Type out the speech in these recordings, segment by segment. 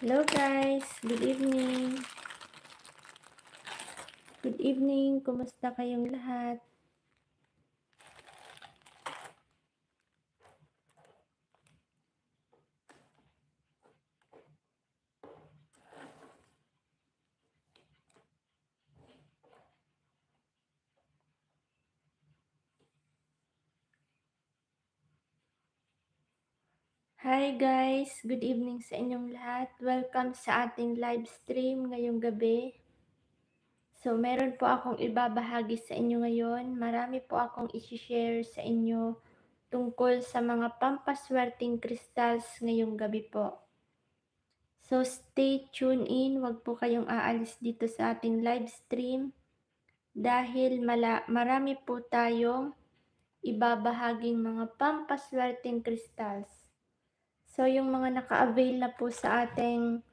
Hello guys, good evening. Good evening, kumusta kayong lahat? Hi guys! Good evening sa inyong lahat. Welcome sa ating live stream ngayong gabi. So, meron po akong ibabahagi sa inyo ngayon. Marami po akong isi-share sa inyo tungkol sa mga pampaswerting crystals ngayong gabi po. So, stay tuned in. Huwag po kayong aalis dito sa ating live stream dahil mala marami po tayong ibabahaging mga pampaswerting crystals. So, yung mga naka-avail na po sa ating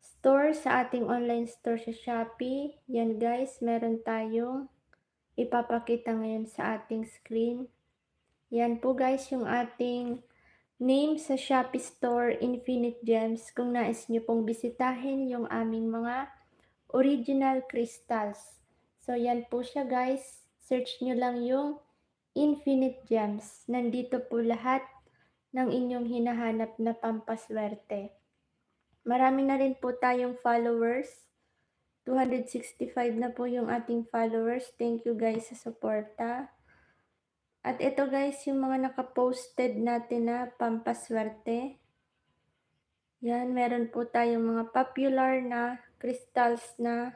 store, sa ating online store sa Shopee, yan guys, meron tayong ipapakita ngayon sa ating screen. Yan po guys, yung ating name sa Shopee Store Infinite Gems kung nais nyo pong bisitahin yung aming mga original crystals. So, yan po siya guys. Search nyo lang yung Infinite Gems. Nandito po lahat ng inyong hinahanap na pampaswerte. Marami na rin po tayong followers. 265 na po yung ating followers. Thank you guys sa suporta. At ito guys, yung mga nakaposted natin na pampaswerte. Yan, meron po tayong mga popular na crystals na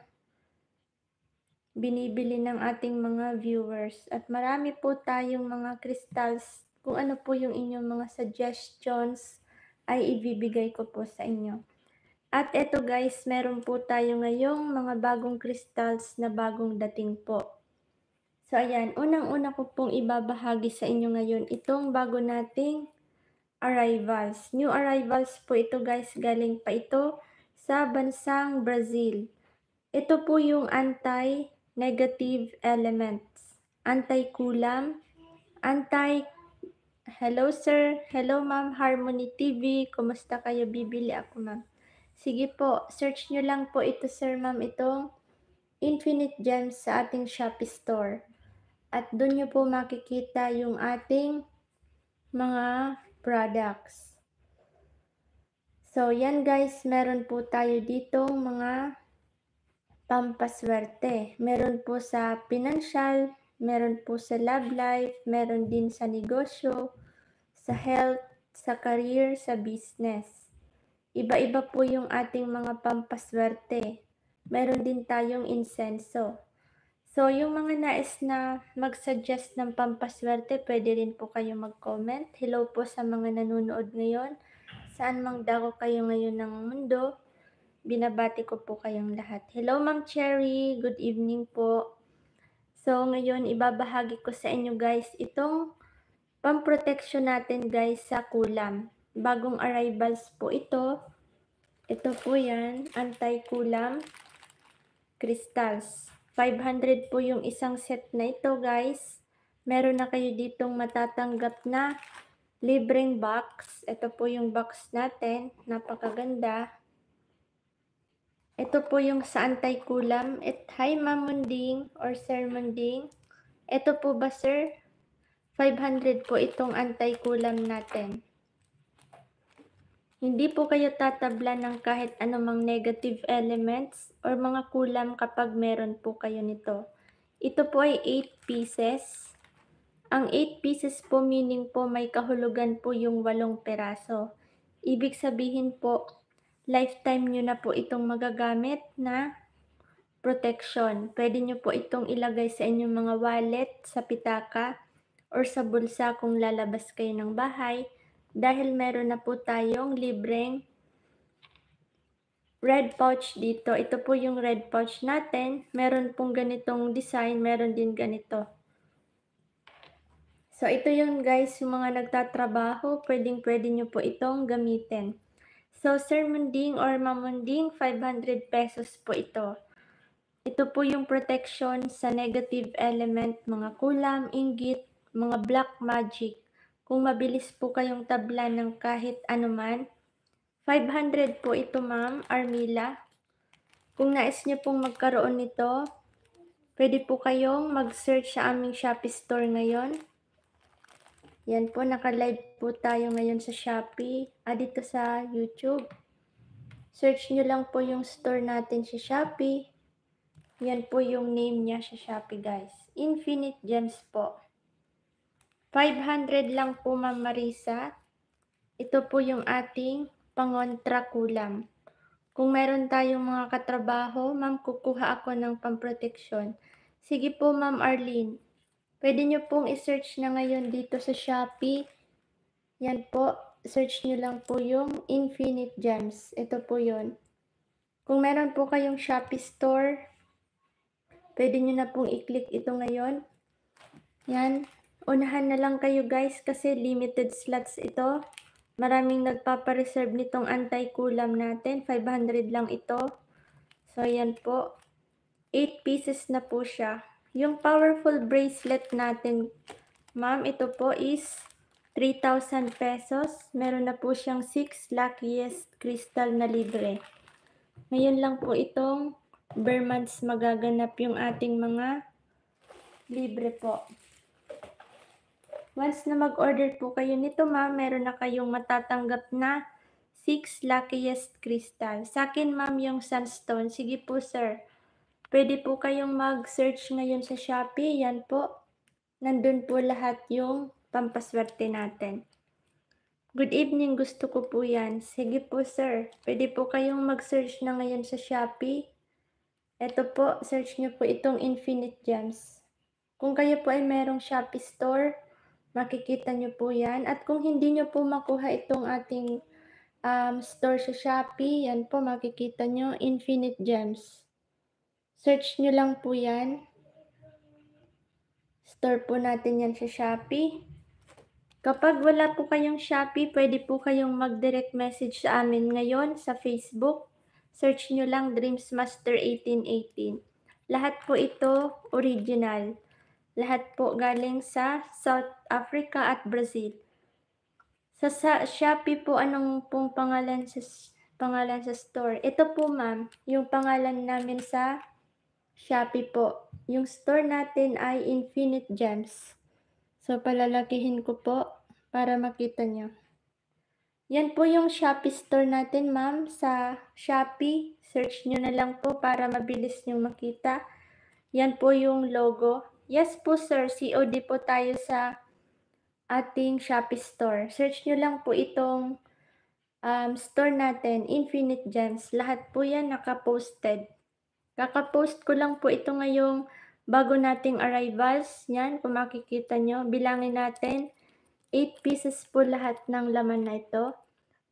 binibili ng ating mga viewers. At marami po tayong mga crystals kung ano po yung inyong mga suggestions ay ibibigay ko po sa inyo. At eto guys, meron po tayo ngayong mga bagong crystals na bagong dating po. So ayan, unang-una ko pong ibabahagi sa inyo ngayon itong bago nating arrivals. New arrivals po ito guys, galing pa ito sa bansang Brazil. Ito po yung anti-negative elements, anti-kulam, anti Hello sir, hello ma'am Harmony TV. Kumusta kayo? Bibili ako ma'am. Sige po, search nyo lang po ito sir ma'am, itong Infinite Gems sa ating Shopee store. At doon nyo po makikita yung ating mga products. So yan guys, meron po tayo ditong mga pampaswerte. Meron po sa financial, meron po sa love life, meron din sa negosyo, sa health, sa career, sa business. Iba-iba po yung ating mga pampaswerte. Meron din tayong insenso. So, yung mga nais na mag-suggest ng pampaswerte, pwede rin po kayo mag-comment. Hello po sa mga nanonood ngayon. Saan mang dako kayo ngayon ng mundo, binabati ko po kayong lahat. Hello, Ma'am Cherry. Good evening po. So, ngayon, ibabahagi ko sa inyo guys itong pamproteksyon natin guys sa kulam. Bagong arrivals po ito. Ito po yan, anti-kulam crystals. 500 po yung isang set na ito guys. Meron na kayo ditong matatanggap na libreng box. Ito po yung box natin. Napakaganda. Ito po yung sa antay-kulam. At, hi, Mamunding or Sir Munding. Ito po ba, Sir? 500 po itong antay-kulam natin. Hindi po kayo tatabla ng kahit anumang negative elements or mga kulam kapag meron po kayo nito. Ito po ay 8 pieces. Ang 8 pieces po meaning po may kahulugan po yung 8 peraso. Ibig sabihin po, lifetime nyo na po itong magagamit na protection. Pwede nyo po itong ilagay sa inyong mga wallet, sa pitaka, or sa bulsa kung lalabas kayo ng bahay dahil meron na po tayong libreng red pouch dito. Ito po yung red pouch natin. Meron pong ganitong design, meron din ganito. So, ito yun guys, yung mga nagtatrabaho, pwedeng-pwede nyo po itong gamitin. So, Sir Munding or Mamunding, 500 pesos po ito. Ito po yung protection sa negative element, mga kulam, ingit, mga black magic. Kung mabilis po kayong tabla ng kahit anuman, 500 po ito ma'am, Armila. Kung nais niyo pong magkaroon nito, pwede po kayong mag-search sa aming Shopee store ngayon. Yan po, naka-live po tayo ngayon sa Shopee, ah, dito sa YouTube. Search nyo lang po yung store natin sa Shopee. Yan po yung name niya sa Shopee, guys. Infinite Gems po. 500 lang po, Ma'am Marisa. Ito po yung ating pangontra kulam. Kung meron tayong mga katrabaho, ma'am, kukuha ako ng pamproteksyon. Sige po, Ma'am Arlene. Pwede nyo pong isearch na ngayon dito sa Shopee. Yan po, search nyo lang po yung Infinite Gems. Ito po yon. Kung meron po kayong Shopee store, pwede nyo na pong i-click ito ngayon. Yan. Unahan na lang kayo guys kasi limited slots ito. Maraming nagpapareserve nitong anti-kulam natin. 500 lang ito. So, yan po. 8 pieces na po siya. Yung powerful bracelet natin, ma'am, ito po is 3,000 pesos. Meron na po siyang 6 luckiest crystal na libre. Ngayon lang po itong bare months magaganap yung ating mga libre po. Once na mag-order po kayo nito, ma'am, meron na kayong matatanggap na 6 luckiest crystal. Sa akin, ma'am, yung sunstone. Sige po, sir. Pwede po kayong mag-search ngayon sa Shopee. Yan po. Nandun po lahat yung pampaswerte natin. Good evening, gusto ko po yan. Sige po, sir. Pwede po kayong mag-search na ngayon sa Shopee. Ito po, search nyo po itong Infinite Gems. Kung kayo po ay merong Shopee store, makikita nyo po yan. At kung hindi nyo po makuha itong ating um, store sa Shopee, yan po, makikita nyo Infinite Gems. Search nyo lang po yan. Store po natin yan sa Shopee. Kapag wala po kayong Shopee, pwede po kayong mag-direct message sa amin ngayon sa Facebook. Search nyo lang Dreams Master 1818. Lahat po ito original. Lahat po galing sa South Africa at Brazil. Sa, sa Shopee po, anong pong pangalan sa, pangalan sa store? Ito po ma'am, yung pangalan namin sa Shopee po. Yung store natin ay Infinite Gems. So, palalakihin ko po para makita nyo. Yan po yung Shopee store natin, ma'am. Sa Shopee, search nyo na lang po para mabilis nyo makita. Yan po yung logo. Yes po, sir. COD po tayo sa ating Shopee store. Search nyo lang po itong um, store natin, Infinite Gems. Lahat po yan nakaposted. Kakapost ko lang po ito ngayong bago nating arrivals. Yan, kung makikita nyo, bilangin natin. 8 pieces po lahat ng laman na ito.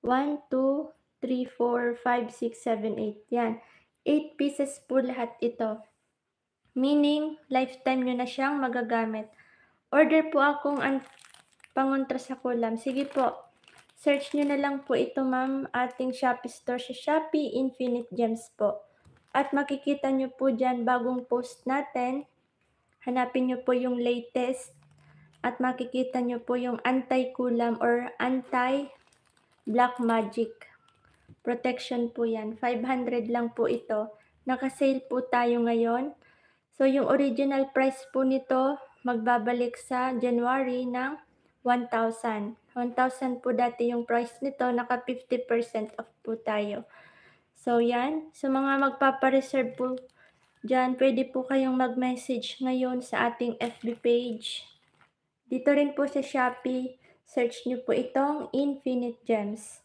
1, 2, 3, 4, 5, 6, 7, 8. Yan. 8 pieces po lahat ito. Meaning, lifetime nyo na siyang magagamit. Order po akong pangontra sa kulam. Sige po. Search nyo na lang po ito, ma'am. Ating Shopee store sa Shopee Infinite Gems po. At makikita nyo po dyan bagong post natin. Hanapin nyo po yung latest at makikita nyo po yung anti-kulam or anti-black magic. Protection po yan. 500 lang po ito. Nakasale po tayo ngayon. So, yung original price po nito, magbabalik sa January ng 1,000. 1,000 po dati yung price nito, naka 50% off po tayo. So, yan. Sa mga magpapareserve po dyan, pwede po kayong mag-message ngayon sa ating FB page. Dito rin po sa Shopee, search nyo po itong Infinite Gems.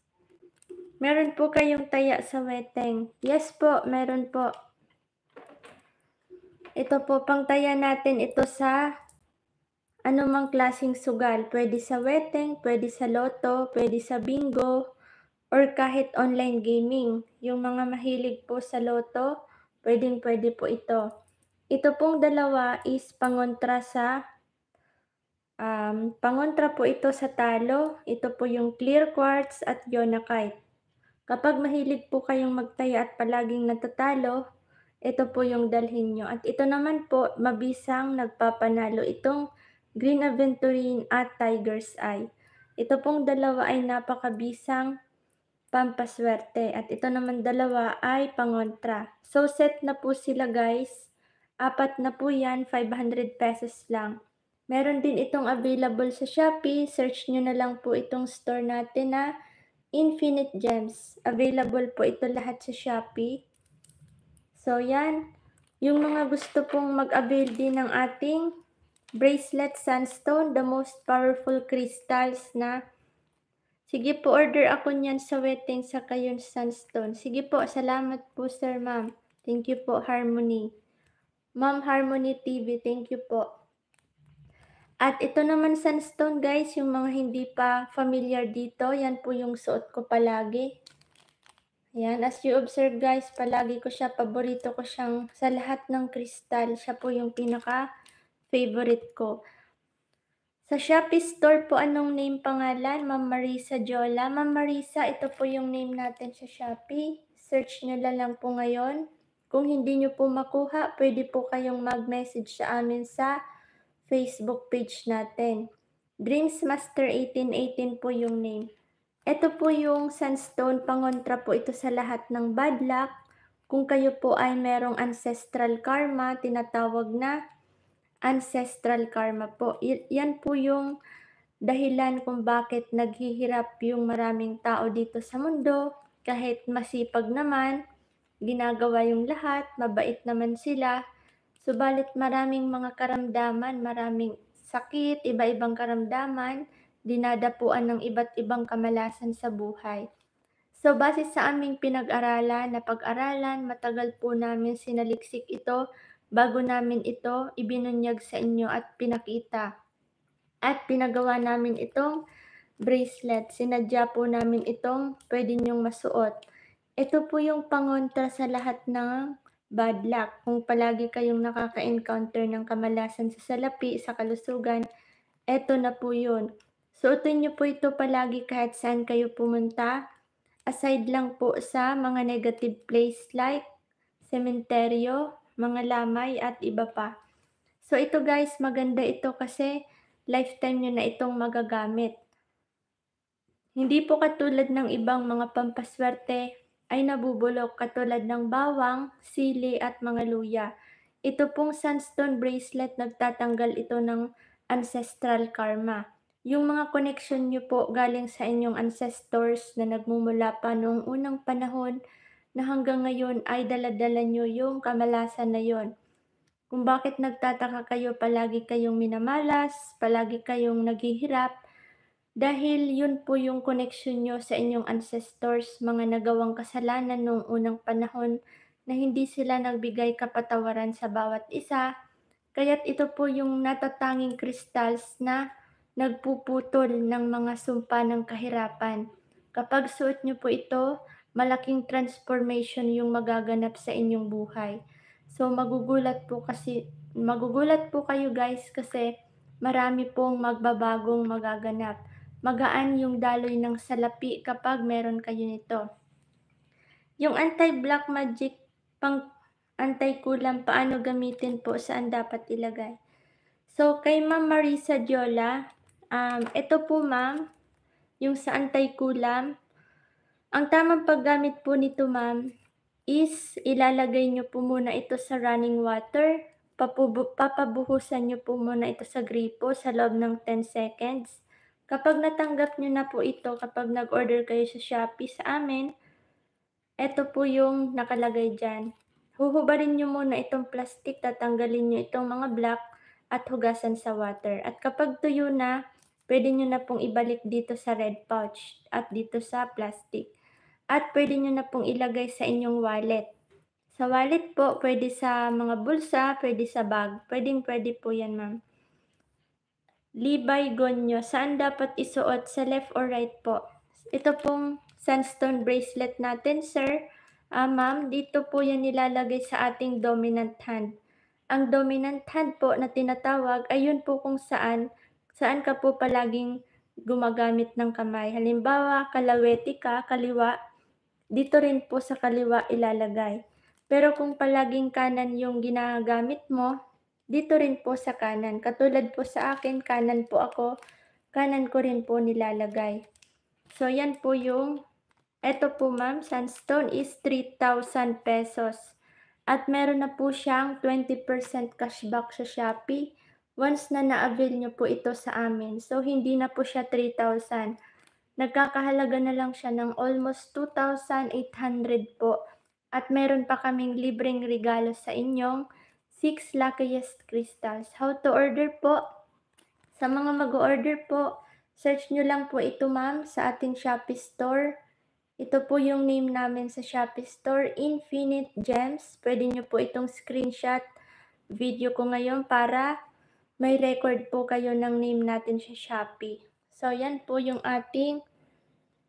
Meron po kayong taya sa weteng. Yes po, meron po. Ito po, pangtaya natin ito sa anumang klasing sugal. Pwede sa weteng, pwede sa loto, pwede sa bingo, or kahit online gaming. Yung mga mahilig po sa loto, pwedeng pwede po ito. Ito pong dalawa is pangontra sa um, pangontra po ito sa talo. Ito po yung clear quartz at yonakite. Kapag mahilig po kayong magtaya at palaging natatalo, ito po yung dalhin nyo. At ito naman po, mabisang nagpapanalo itong Green Aventurine at Tiger's Eye. Ito pong dalawa ay napakabisang pampaswerte. At ito naman dalawa ay pangontra. So set na po sila guys. Apat na po yan, 500 pesos lang. Meron din itong available sa Shopee. Search nyo na lang po itong store natin na Infinite Gems. Available po ito lahat sa Shopee. So yan. Yung mga gusto pong mag-avail din ng ating bracelet sunstone, the most powerful crystals na Sige po, order ako niyan sa wedding sa kayon sunstone. Sige po, salamat po sir ma'am. Thank you po, Harmony. Ma'am Harmony TV, thank you po. At ito naman sunstone guys, yung mga hindi pa familiar dito, yan po yung suot ko palagi. Yan, as you observe guys, palagi ko siya, paborito ko siyang sa lahat ng kristal, siya po yung pinaka favorite ko. Sa Shopee store po, anong name pangalan? Ma'am Marisa Jola. Ma'am Marisa, ito po yung name natin sa Shopee. Search nyo na lang po ngayon. Kung hindi nyo po makuha, pwede po kayong mag-message sa amin sa Facebook page natin. Dreams Master 1818 po yung name. Ito po yung sunstone, pangontra po ito sa lahat ng bad luck. Kung kayo po ay merong ancestral karma, tinatawag na ancestral karma po. Yan po yung dahilan kung bakit naghihirap yung maraming tao dito sa mundo kahit masipag naman, ginagawa yung lahat, mabait naman sila. Subalit maraming mga karamdaman, maraming sakit, iba-ibang karamdaman, dinadapuan ng iba't ibang kamalasan sa buhay. So, base sa aming pinag-aralan, napag-aralan, matagal po namin sinaliksik ito Bago namin ito ibinunyag sa inyo at pinakita. At pinagawa namin itong bracelet. Sinadya po namin itong pwede niyong masuot. Ito po yung pangontra sa lahat ng bad luck. Kung palagi kayong nakaka-encounter ng kamalasan sa salapi, sa kalusugan, ito na po yun. Suotin niyo po ito palagi kahit saan kayo pumunta. Aside lang po sa mga negative place like sementeryo, mga lamay at iba pa. So ito guys, maganda ito kasi lifetime nyo na itong magagamit. Hindi po katulad ng ibang mga pampaswerte ay nabubulok katulad ng bawang, sili at mga luya. Ito pong sunstone bracelet nagtatanggal ito ng ancestral karma. Yung mga connection nyo po galing sa inyong ancestors na nagmumula pa noong unang panahon na hanggang ngayon ay daladala nyo yung kamalasan na yon. Kung bakit nagtataka kayo, palagi kayong minamalas, palagi kayong naghihirap, dahil yun po yung connection nyo sa inyong ancestors, mga nagawang kasalanan noong unang panahon na hindi sila nagbigay kapatawaran sa bawat isa, kaya't ito po yung natatanging crystals na nagpuputol ng mga sumpa ng kahirapan. Kapag suot nyo po ito, malaking transformation yung magaganap sa inyong buhay. So magugulat po kasi magugulat po kayo guys kasi marami pong magbabagong magaganap. Magaan yung daloy ng salapi kapag meron kayo nito. Yung anti-black magic pang anti-kulam paano gamitin po saan dapat ilagay. So kay Ma'am Marisa Diola, um, ito po ma'am, yung sa anti-kulam, ang tamang paggamit po nito ma'am is ilalagay nyo po muna ito sa running water. papabuhusan nyo po muna ito sa gripo sa loob ng 10 seconds. Kapag natanggap nyo na po ito, kapag nag-order kayo sa Shopee sa amin, ito po yung nakalagay dyan. Huhubarin nyo muna itong plastic, tatanggalin nyo itong mga black at hugasan sa water. At kapag tuyo na, pwede nyo na pong ibalik dito sa red pouch at dito sa plastic at pwede nyo na pong ilagay sa inyong wallet. Sa wallet po, pwede sa mga bulsa, pwede sa bag. Pwedeng pwede po yan, ma'am. Libay gonyo. Saan dapat isuot? Sa left or right po? Ito pong sandstone bracelet natin, sir. Uh, ma'am, dito po yan nilalagay sa ating dominant hand. Ang dominant hand po na tinatawag, ayun po kung saan, saan ka po palaging gumagamit ng kamay. Halimbawa, kalaweti ka, kaliwa, dito rin po sa kaliwa ilalagay. Pero kung palaging kanan yung ginagamit mo, dito rin po sa kanan. Katulad po sa akin, kanan po ako, kanan ko rin po nilalagay. So, yan po yung, eto po ma'am, sunstone is 3,000 pesos. At meron na po siyang 20% cashback sa Shopee once na na-avail nyo po ito sa amin. So, hindi na po siya 3,000. Nagkakahalaga na lang siya ng almost 2,800 po at meron pa kaming libreng regalo sa inyong 6 Luckiest Crystals. How to order po? Sa mga mag-order po, search nyo lang po ito ma'am sa ating Shopee store. Ito po yung name namin sa Shopee store, Infinite Gems. Pwede nyo po itong screenshot video ko ngayon para may record po kayo ng name natin sa Shopee. So yan po yung ating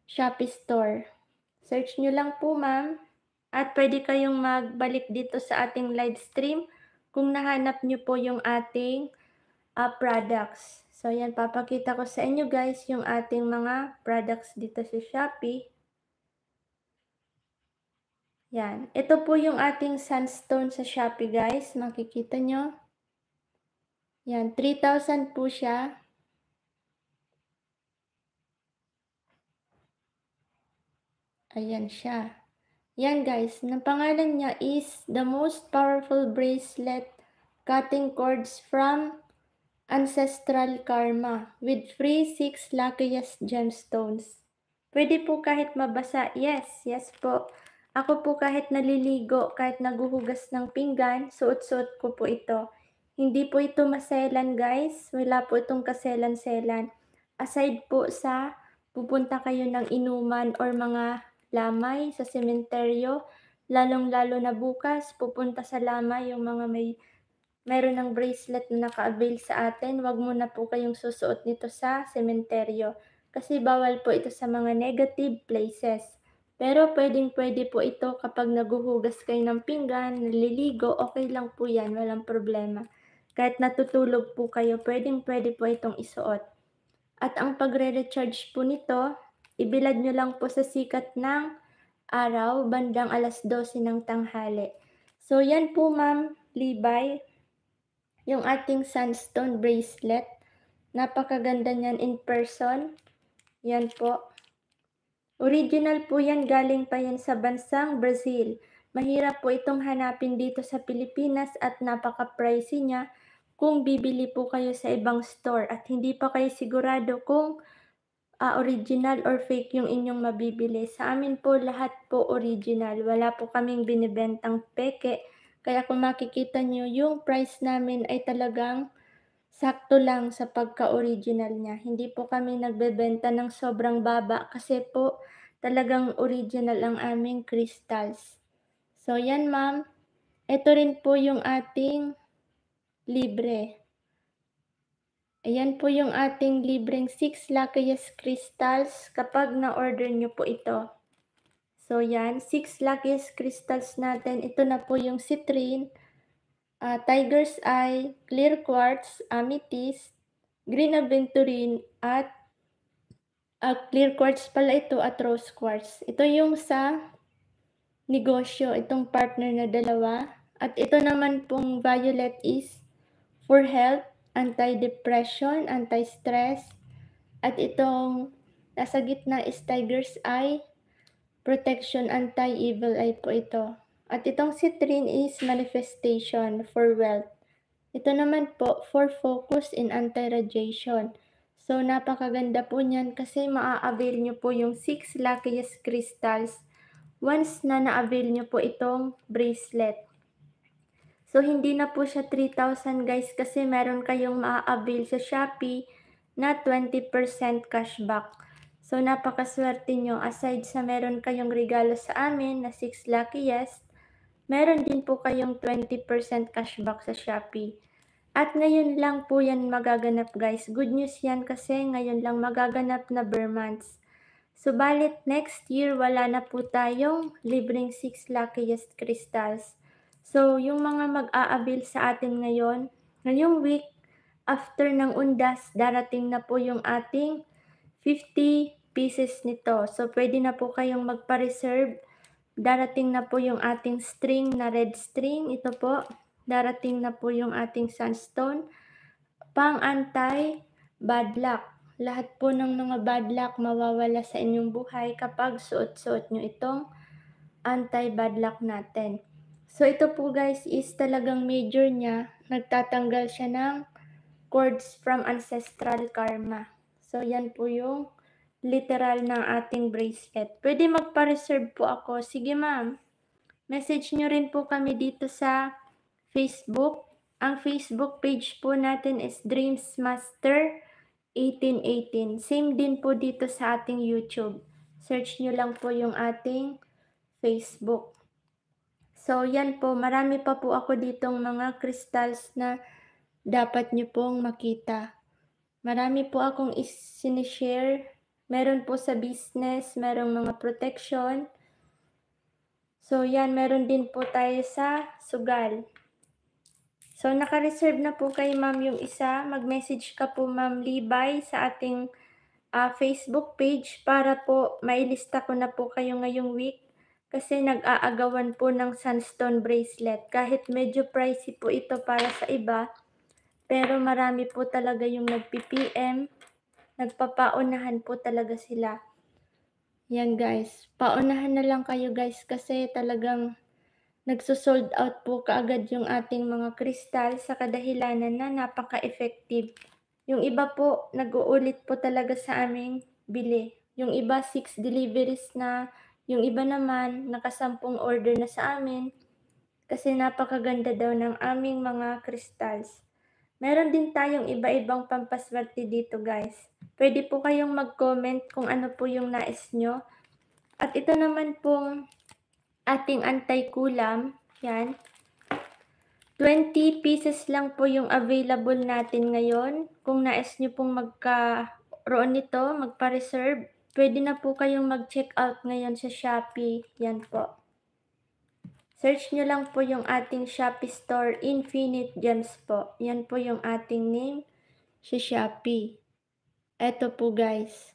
Shopee Store. Search nyo lang po, ma'am. At pwede kayong magbalik dito sa ating live stream kung nahanap nyo po yung ating uh, products. So, yan, papakita ko sa inyo guys yung ating mga products dito sa Shopee. Yan. Ito po yung ating sunstone sa Shopee guys. Makikita nyo. Yan, 3,000 po siya. Ayan siya. Yan guys, ang pangalan niya is the most powerful bracelet cutting cords from ancestral karma with free 6 luckiest gemstones. Pwede po kahit mabasa. Yes, yes po. Ako po kahit naliligo, kahit naguhugas ng pinggan, suot-suot ko po ito. Hindi po ito maselan guys. Wala po itong kaselan-selan. Aside po sa pupunta kayo ng inuman or mga lamay sa sementeryo, lalong-lalo na bukas, pupunta sa lamay yung mga may meron ng bracelet na naka-avail sa atin, wag mo na po kayong susuot nito sa sementeryo kasi bawal po ito sa mga negative places. Pero pwedeng pwede po ito kapag naguhugas kayo ng pinggan, naliligo, okay lang po yan, walang problema. Kahit natutulog po kayo, pwedeng pwede po itong isuot. At ang pagre-recharge po nito, Ibilad nyo lang po sa sikat ng araw, bandang alas 12 ng tanghali. So, yan po, Ma'am Libay, yung ating sandstone bracelet. Napakaganda niyan in person. Yan po. Original po yan, galing pa yan sa bansang Brazil. Mahirap po itong hanapin dito sa Pilipinas at napaka-pricey niya kung bibili po kayo sa ibang store at hindi pa kayo sigurado kung uh, original or fake yung inyong mabibili. Sa amin po, lahat po original. Wala po kaming binibentang peke. Kaya kung makikita nyo, yung price namin ay talagang sakto lang sa pagka-original niya. Hindi po kami nagbebenta ng sobrang baba kasi po talagang original ang aming crystals. So, yan ma'am. Ito rin po yung ating libre. Ayan po yung ating libreng 6 luckiest crystals kapag na-order nyo po ito. So yan, 6 luckiest crystals natin. Ito na po yung citrine, uh, tiger's eye, clear quartz, amethyst, green aventurine at uh, clear quartz pala ito at rose quartz. Ito yung sa negosyo, itong partner na dalawa. At ito naman pong violet is for health, anti-depression, anti-stress, at itong nasa gitna is tiger's eye, protection, anti-evil eye po ito. At itong citrine is manifestation for wealth. Ito naman po for focus in anti-radiation. So napakaganda po niyan kasi maa-avail nyo po yung 6 luckiest crystals once na na-avail nyo po itong bracelet. So, hindi na po siya 3,000 guys kasi meron kayong maa-avail sa Shopee na 20% cashback. So, napakaswerte nyo. Aside sa meron kayong regalo sa amin na 6 luckiest, meron din po kayong 20% cashback sa Shopee. At ngayon lang po yan magaganap guys. Good news yan kasi ngayon lang magaganap na bare months. Subalit so, next year wala na po tayong libreng 6 luckiest crystals. So, yung mga mag-aabil sa atin ngayon, ngayong week, after ng undas, darating na po yung ating 50 pieces nito. So, pwede na po kayong magpa-reserve. Darating na po yung ating string na red string. Ito po. Darating na po yung ating sunstone. Pang-antay, bad luck. Lahat po ng mga bad luck mawawala sa inyong buhay kapag suot-suot nyo itong anti-bad luck natin. So ito po guys is talagang major niya. Nagtatanggal siya ng cords from ancestral karma. So yan po yung literal ng ating bracelet. Pwede magpa-reserve po ako. Sige ma'am. Message nyo rin po kami dito sa Facebook. Ang Facebook page po natin is Dreams Master 1818. Same din po dito sa ating YouTube. Search nyo lang po yung ating Facebook. So, yan po. Marami pa po ako ditong mga crystals na dapat nyo pong makita. Marami po akong isinishare. Meron po sa business, merong mga protection. So, yan. Meron din po tayo sa sugal. So, naka-reserve na po kay ma'am yung isa. Mag-message ka po ma'am Libay sa ating uh, Facebook page para po mailista ko na po kayo ngayong week kasi nag-aagawan po ng sunstone bracelet. Kahit medyo pricey po ito para sa iba, pero marami po talaga yung nag-PPM. Nagpapaunahan po talaga sila. Yan guys, paunahan na lang kayo guys kasi talagang nagsosold out po kaagad yung ating mga kristal sa kadahilanan na napaka-effective. Yung iba po, nag-uulit po talaga sa aming bili. Yung iba, 6 deliveries na yung iba naman, nakasampung order na sa amin kasi napakaganda daw ng aming mga crystals. Meron din tayong iba-ibang pampaswerte dito guys. Pwede po kayong mag-comment kung ano po yung nais nyo. At ito naman pong ating antay-kulam. Yan. 20 pieces lang po yung available natin ngayon. Kung nais nyo pong magkaroon nito, magpa-reserve. Pwede na po kayong mag-check out ngayon sa Shopee. Yan po. Search nyo lang po yung ating Shopee store, Infinite Gems po. Yan po yung ating name sa Shopee. Eto po guys.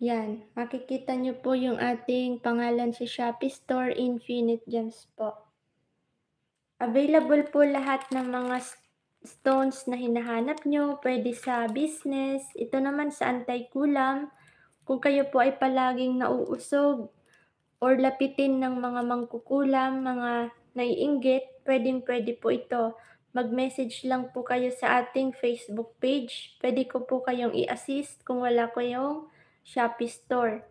Yan, makikita nyo po yung ating pangalan sa Shopee Store Infinite Gems po. Available po lahat ng mga stones na hinahanap nyo, pwede sa business. Ito naman sa antay-kulam. Kung kayo po ay palaging nauusog or lapitin ng mga mangkukulam, mga naiinggit, pwedeng-pwede po ito. Mag-message lang po kayo sa ating Facebook page. Pwede ko po kayong i-assist kung wala ko yung Shopee store.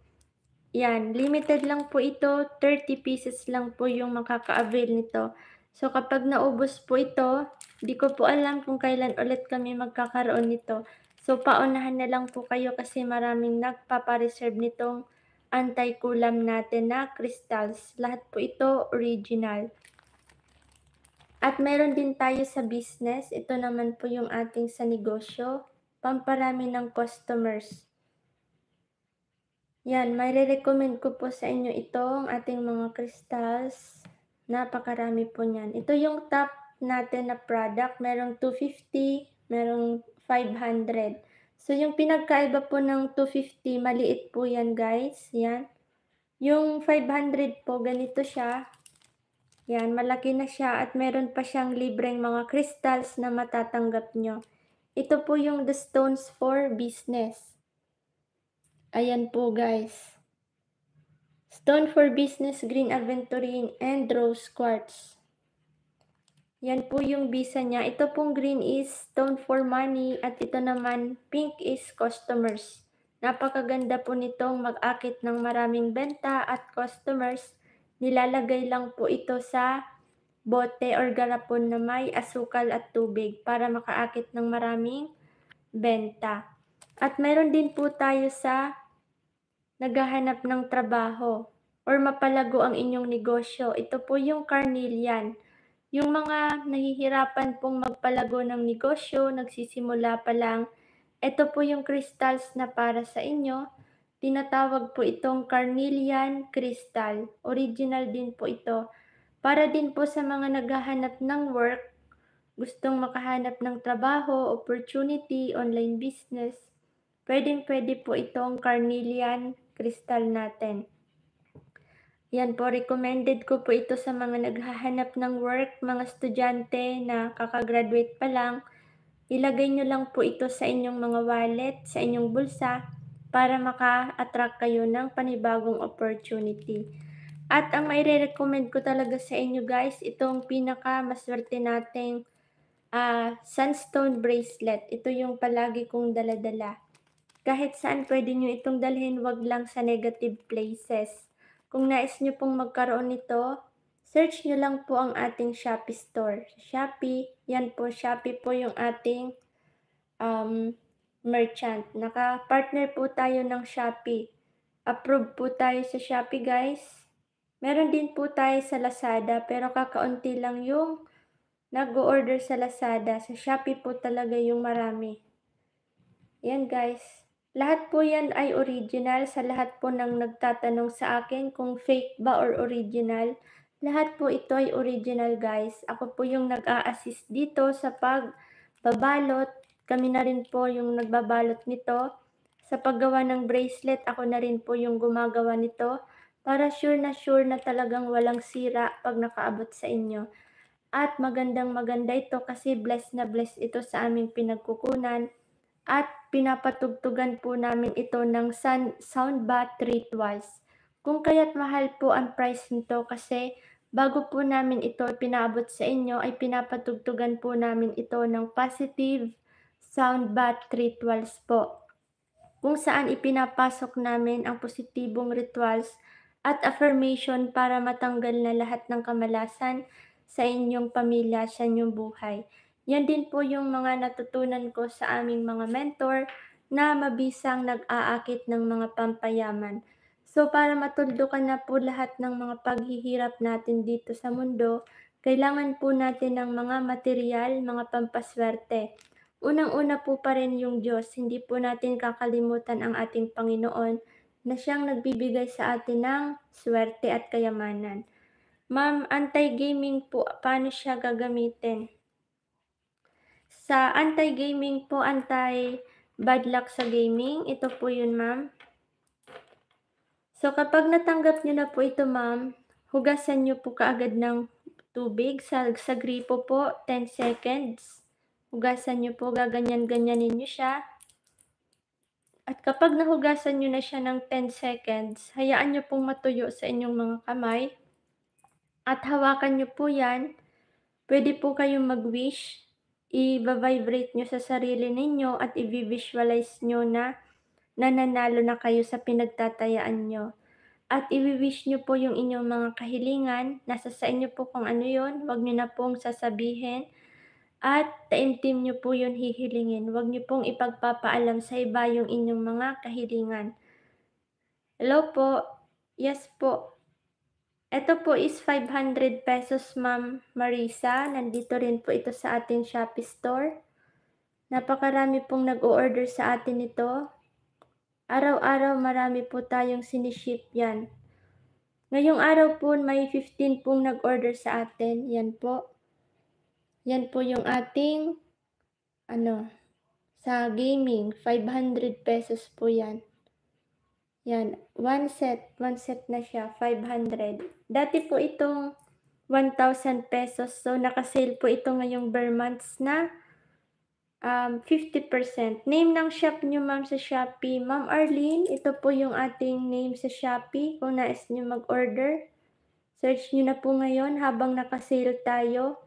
Yan, limited lang po ito. 30 pieces lang po yung makaka-avail nito. So, kapag naubos po ito, di ko po alam kung kailan ulit kami magkakaroon nito. So, paunahan na lang po kayo kasi maraming nagpapareserve nitong anti-kulam natin na crystals. Lahat po ito original. At meron din tayo sa business. Ito naman po yung ating sa negosyo. Pamparami ng customers. Yan, may re-recommend ko po sa inyo itong ating mga crystals. Napakarami po niyan. Ito yung top natin na product. Merong 250, merong 500. So, yung pinagkaiba po ng 250, maliit po yan guys. Yan. Yung 500 po, ganito siya. Yan, malaki na siya at meron pa siyang libreng mga crystals na matatanggap nyo. Ito po yung The Stones for Business. Ayan po guys. Stone for business, green aventurine, and rose quartz. Yan po yung visa niya. Ito pong green is stone for money at ito naman pink is customers. Napakaganda po nitong mag-akit ng maraming benta at customers. Nilalagay lang po ito sa bote or garapon na may asukal at tubig para makaakit ng maraming benta. At mayroon din po tayo sa naghahanap ng trabaho or mapalago ang inyong negosyo. Ito po yung carnelian. Yung mga nahihirapan pong magpalago ng negosyo, nagsisimula pa lang, ito po yung crystals na para sa inyo. Tinatawag po itong carnelian crystal. Original din po ito. Para din po sa mga naghahanap ng work, gustong makahanap ng trabaho, opportunity, online business, pwedeng pwede po itong carnelian crystal natin. Yan po, recommended ko po ito sa mga naghahanap ng work, mga estudyante na kakagraduate pa lang. Ilagay nyo lang po ito sa inyong mga wallet, sa inyong bulsa, para maka-attract kayo ng panibagong opportunity. At ang may recommend ko talaga sa inyo guys, itong pinaka maswerte nating uh, ah, sunstone bracelet. Ito yung palagi kong daladala. Kahit saan pwede nyo itong dalhin, wag lang sa negative places. Kung nais nyo pong magkaroon nito, search nyo lang po ang ating Shopee store. Shopee, yan po, Shopee po yung ating um, merchant. Naka-partner po tayo ng Shopee. Approve po tayo sa Shopee guys. Meron din po tayo sa Lazada pero kakaunti lang yung nag-order sa Lazada. Sa Shopee po talaga yung marami. Yan guys. Lahat po yan ay original sa lahat po ng nagtatanong sa akin kung fake ba or original. Lahat po ito ay original guys. Ako po yung nag-a-assist dito sa pagbabalot. Kami na rin po yung nagbabalot nito. Sa paggawa ng bracelet, ako na rin po yung gumagawa nito para sure na sure na talagang walang sira pag nakaabot sa inyo. At magandang maganda ito kasi blessed na blessed ito sa aming pinagkukunan at pinapatugtugan po namin ito ng sound bath rituals. Kung kaya't mahal po ang price nito kasi bago po namin ito pinaabot sa inyo ay pinapatugtugan po namin ito ng positive sound bath rituals po. Kung saan ipinapasok namin ang positibong rituals at affirmation para matanggal na lahat ng kamalasan sa inyong pamilya sa inyong buhay. Yan din po yung mga natutunan ko sa aming mga mentor na mabisang nag-aakit ng mga pampayaman. So para matuldukan na po lahat ng mga paghihirap natin dito sa mundo, kailangan po natin ng mga material, mga pampaswerte. Unang-una po pa rin yung Diyos, hindi po natin kakalimutan ang ating Panginoon na siyang nagbibigay sa atin ng swerte at kayamanan. Ma'am, anti-gaming po, paano siya gagamitin? Sa anti-gaming po, anti-bad luck sa gaming, ito po yun ma'am. So kapag natanggap nyo na po ito ma'am, hugasan nyo po kaagad ng tubig. Sa, sa gripo po, 10 seconds. Hugasan nyo po, gaganyan-ganyanin nyo siya. At kapag nahugasan nyo na siya ng 10 seconds, hayaan nyo pong matuyo sa inyong mga kamay. At hawakan nyo po yan. Pwede po kayong mag-wish i-vibrate nyo sa sarili ninyo at i-visualize nyo na nananalo na kayo sa pinagtatayaan nyo. At i-wish nyo po yung inyong mga kahilingan. Nasa sa inyo po kung ano yon Huwag nyo na pong sasabihin. At taimtim nyo po yun hihilingin. Huwag nyo pong ipagpapaalam sa iba yung inyong mga kahilingan. Hello po. Yes po. Ito po is 500 pesos, Ma'am Marisa. Nandito rin po ito sa ating Shopee store. Napakarami pong nag-o-order sa atin ito. Araw-araw marami po tayong siniship yan. Ngayong araw po, may 15 pong nag-order sa atin. Yan po. Yan po yung ating, ano, sa gaming. 500 pesos po yan. Yan, one set, one set na siya, 500. Dati po itong 1,000 pesos. So, nakasale po ito ngayong bare months na um, 50%. Name ng shop nyo, ma'am, sa Shopee. Ma'am Arlene, ito po yung ating name sa Shopee. Kung nais nyo mag-order, search nyo na po ngayon habang nakasale tayo.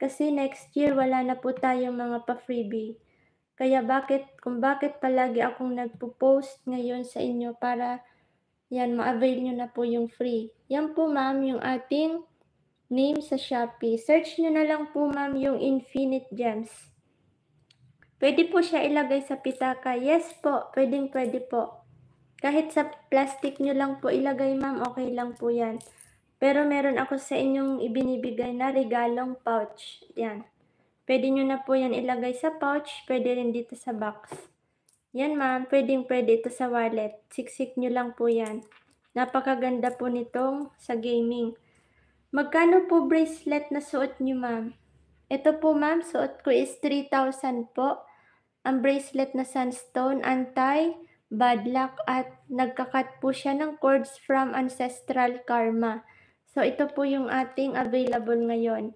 Kasi next year, wala na po tayong mga pa-freebie. Kaya bakit, kung bakit palagi akong nagpo-post ngayon sa inyo para yan, ma-avail nyo na po yung free. Yan po ma'am yung ating name sa Shopee. Search nyo na lang po ma'am yung Infinite Gems. Pwede po siya ilagay sa pitaka. Yes po, pwedeng pwede po. Kahit sa plastic nyo lang po ilagay ma'am, okay lang po yan. Pero meron ako sa inyong ibinibigay na regalong pouch. Yan. Pwede nyo na po yan ilagay sa pouch. Pwede rin dito sa box. Yan ma'am. Pwedeng pwede ito sa wallet. Siksik nyo lang po yan. Napakaganda po nitong sa gaming. Magkano po bracelet na suot nyo ma'am? Ito po ma'am, suot ko is 3,000 po. Ang bracelet na sunstone, anti, bad luck at nagkakat po siya ng cords from ancestral karma. So ito po yung ating available ngayon.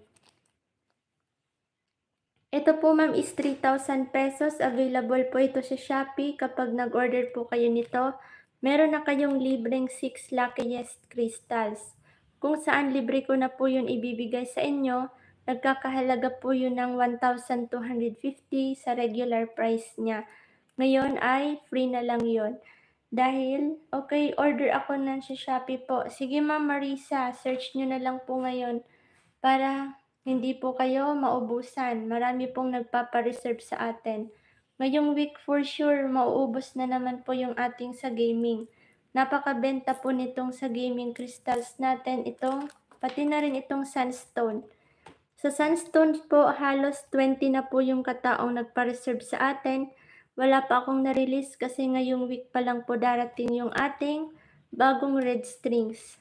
Ito po ma'am is 3,000 pesos. Available po ito sa Shopee. Kapag nag-order po kayo nito, meron na kayong libreng 6 luckiest crystals. Kung saan libre ko na po yun ibibigay sa inyo, nagkakahalaga po yun ng 1,250 sa regular price niya. Ngayon ay free na lang yon Dahil, okay, order ako na sa Shopee po. Sige ma'am Marisa, search nyo na lang po ngayon para hindi po kayo maubusan. Marami pong nagpapareserve sa atin. Ngayong week for sure, mauubos na naman po yung ating sa gaming. Napakabenta po nitong sa gaming crystals natin. Itong, pati na rin itong sunstone. Sa sunstone po, halos 20 na po yung kataong nagpa-reserve sa atin. Wala pa akong na-release kasi ngayong week pa lang po darating yung ating bagong red strings.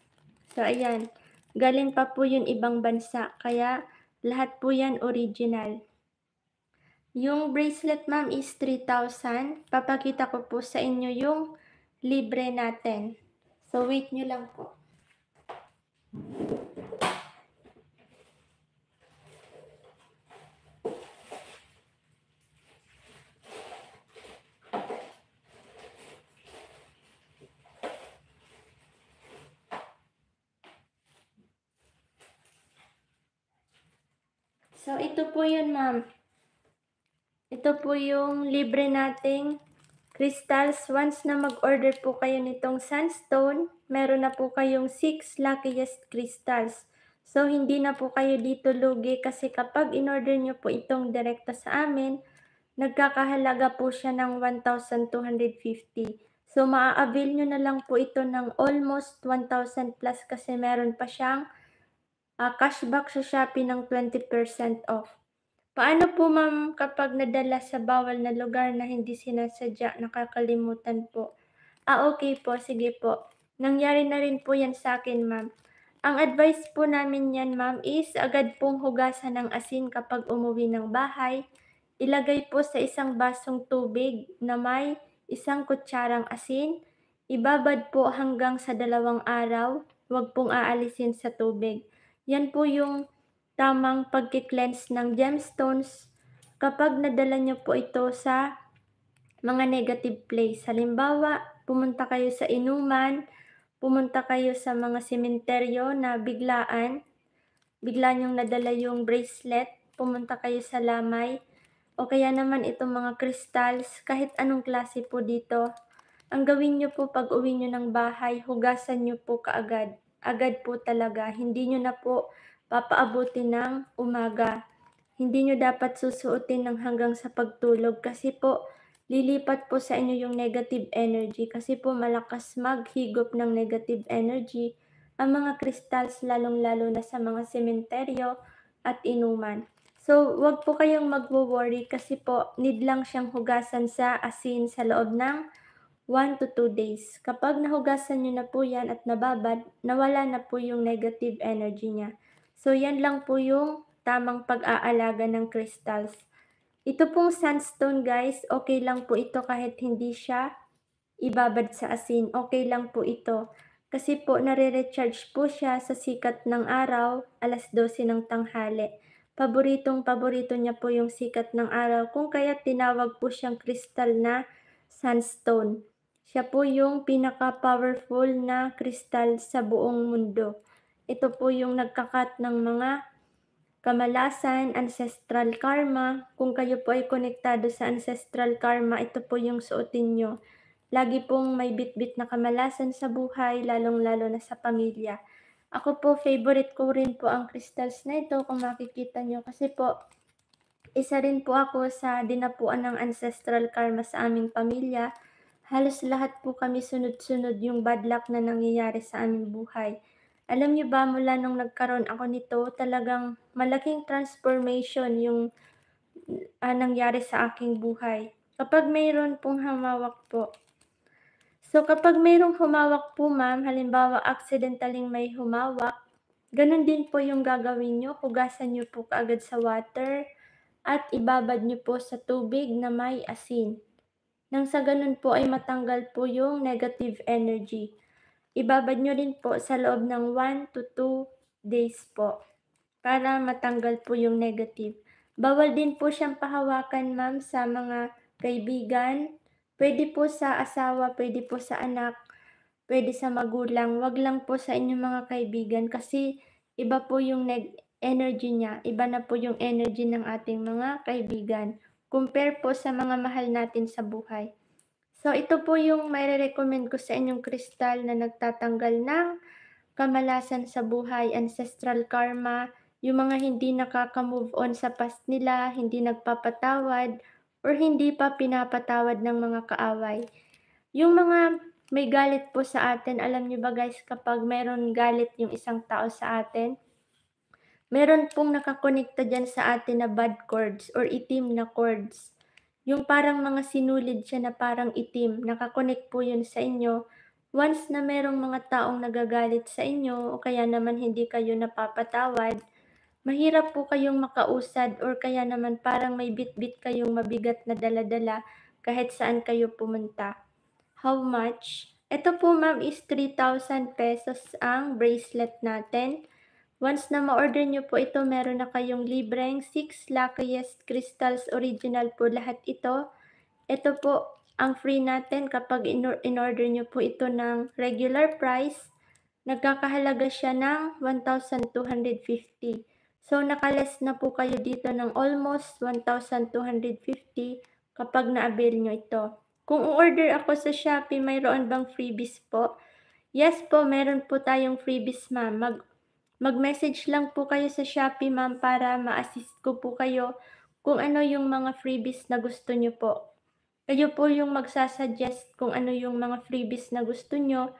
So, ayan. Galing pa po yung ibang bansa. Kaya, lahat po yan original. Yung bracelet ma'am is 3,000. Papakita ko po sa inyo yung libre natin. So wait nyo lang po. So, ito po yun, ma'am. Ito po yung libre nating crystals. Once na mag-order po kayo nitong sunstone, meron na po kayong 6 luckiest crystals. So, hindi na po kayo dito lugi kasi kapag in-order nyo po itong direkta sa amin, nagkakahalaga po siya ng 1,250. So, maa-avail nyo na lang po ito ng almost 1,000 plus kasi meron pa siyang uh, cashback sa Shopee ng 20% off. Paano po ma'am kapag nadala sa bawal na lugar na hindi sinasadya, nakakalimutan po? Ah, okay po, sige po. Nangyari na rin po yan sa akin, ma'am. Ang advice po namin yan, ma'am, is agad pong hugasan ng asin kapag umuwi ng bahay. Ilagay po sa isang basong tubig na may isang kutsarang asin. Ibabad po hanggang sa dalawang araw. Huwag pong aalisin sa tubig. Yan po yung tamang pagki-cleanse ng gemstones kapag nadala nyo po ito sa mga negative place. Halimbawa, pumunta kayo sa inuman, pumunta kayo sa mga sementeryo na biglaan, bigla nyong nadala yung bracelet, pumunta kayo sa lamay, o kaya naman itong mga crystals, kahit anong klase po dito. Ang gawin nyo po pag uwi nyo ng bahay, hugasan nyo po kaagad agad po talaga. Hindi nyo na po papaabutin ng umaga. Hindi nyo dapat susuotin ng hanggang sa pagtulog kasi po lilipat po sa inyo yung negative energy kasi po malakas maghigop ng negative energy ang mga crystals lalong-lalo na sa mga sementeryo at inuman. So, wag po kayong magwo-worry kasi po need lang siyang hugasan sa asin sa loob ng 1 to 2 days. Kapag nahugasan nyo na po yan at nababad, nawala na po yung negative energy niya. So, yan lang po yung tamang pag-aalaga ng crystals. Ito pong sandstone guys, okay lang po ito kahit hindi siya ibabad sa asin. Okay lang po ito. Kasi po nare-recharge po siya sa sikat ng araw, alas 12 ng tanghali. Paboritong paborito niya po yung sikat ng araw kung kaya tinawag po siyang crystal na sandstone. Siya po yung pinaka-powerful na kristal sa buong mundo. Ito po yung nagkakat ng mga kamalasan, ancestral karma. Kung kayo po ay konektado sa ancestral karma, ito po yung suotin nyo. Lagi pong may bitbit na kamalasan sa buhay, lalong-lalo na sa pamilya. Ako po, favorite ko rin po ang crystals na ito kung makikita nyo. Kasi po, isa rin po ako sa dinapuan ng ancestral karma sa aming pamilya. Halos lahat po kami sunod-sunod yung bad luck na nangyayari sa aming buhay. Alam niyo ba, mula nung nagkaroon ako nito, talagang malaking transformation yung uh, nangyari sa aking buhay. Kapag mayroon pong humawak po. So kapag mayroong humawak po ma'am, halimbawa accidentaling may humawak, ganun din po yung gagawin nyo. Hugasan nyo po kaagad sa water at ibabad nyo po sa tubig na may asin. Nang sa ganun po ay matanggal po yung negative energy. Ibabad nyo rin po sa loob ng 1 to 2 days po para matanggal po yung negative. Bawal din po siyang pahawakan ma'am sa mga kaibigan. Pwede po sa asawa, pwede po sa anak, pwede sa magulang. Huwag lang po sa inyong mga kaibigan kasi iba po yung energy niya, iba na po yung energy ng ating mga kaibigan compare po sa mga mahal natin sa buhay. So ito po yung may recommend ko sa inyong kristal na nagtatanggal ng kamalasan sa buhay, ancestral karma, yung mga hindi nakaka-move on sa past nila, hindi nagpapatawad, or hindi pa pinapatawad ng mga kaaway. Yung mga may galit po sa atin, alam nyo ba guys, kapag mayroon galit yung isang tao sa atin, meron pong nakakonekta dyan sa atin na bad chords or itim na chords. Yung parang mga sinulid siya na parang itim, nakakonect po yun sa inyo. Once na merong mga taong nagagalit sa inyo o kaya naman hindi kayo napapatawad, mahirap po kayong makausad or kaya naman parang may bitbit kayong mabigat na daladala kahit saan kayo pumunta. How much? Ito po ma'am is 3,000 pesos ang bracelet natin. Once na ma-order nyo po ito, meron na kayong libreng 6 Luckiest Crystals Original po lahat ito. Ito po ang free natin kapag in-order nyo po ito ng regular price. Nagkakahalaga siya ng 1,250. So, nakales na po kayo dito ng almost 1,250 kapag na-avail nyo ito. Kung order ako sa Shopee, mayroon bang freebies po? Yes po, meron po tayong freebies ma'am. Mag Mag-message lang po kayo sa Shopee ma'am para ma-assist ko po kayo kung ano yung mga freebies na gusto nyo po. Kayo po yung magsasuggest kung ano yung mga freebies na gusto nyo.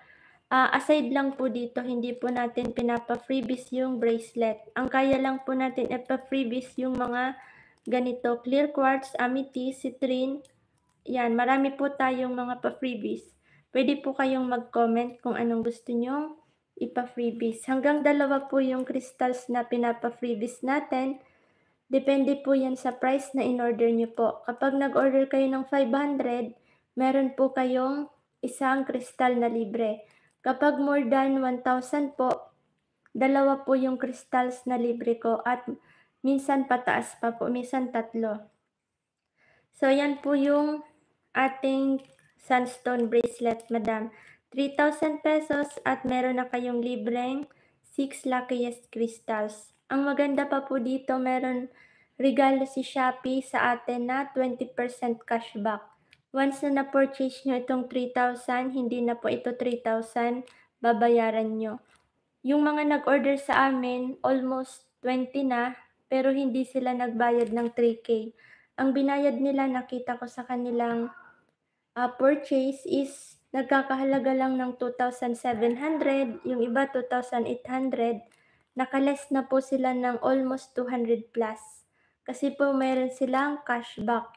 Uh, ah, aside lang po dito, hindi po natin pinapa-freebies yung bracelet. Ang kaya lang po natin ipa-freebies yung mga ganito, clear quartz, amethyst, citrine. Yan, marami po tayong mga pa-freebies. Pwede po kayong mag-comment kung anong gusto nyong ipa-freebies. Hanggang dalawa po yung crystals na pinapa-freebies natin. Depende po yan sa price na in-order nyo po. Kapag nag-order kayo ng 500, meron po kayong isang crystal na libre. Kapag more than 1,000 po, dalawa po yung crystals na libre ko at minsan pataas pa po, minsan tatlo. So, yan po yung ating sunstone bracelet, madam. 3,000 pesos at meron na kayong libreng 6 luckiest crystals. Ang maganda pa po dito, meron regalo si Shopee sa atin na 20% cashback. Once na na-purchase nyo itong 3,000, hindi na po ito 3,000, babayaran nyo. Yung mga nag-order sa amin, almost 20 na, pero hindi sila nagbayad ng 3K. Ang binayad nila, nakita ko sa kanilang uh, purchase is nagkakahalaga lang ng 2,700, yung iba 2,800, nakales na po sila ng almost 200 plus. Kasi po meron silang cashback.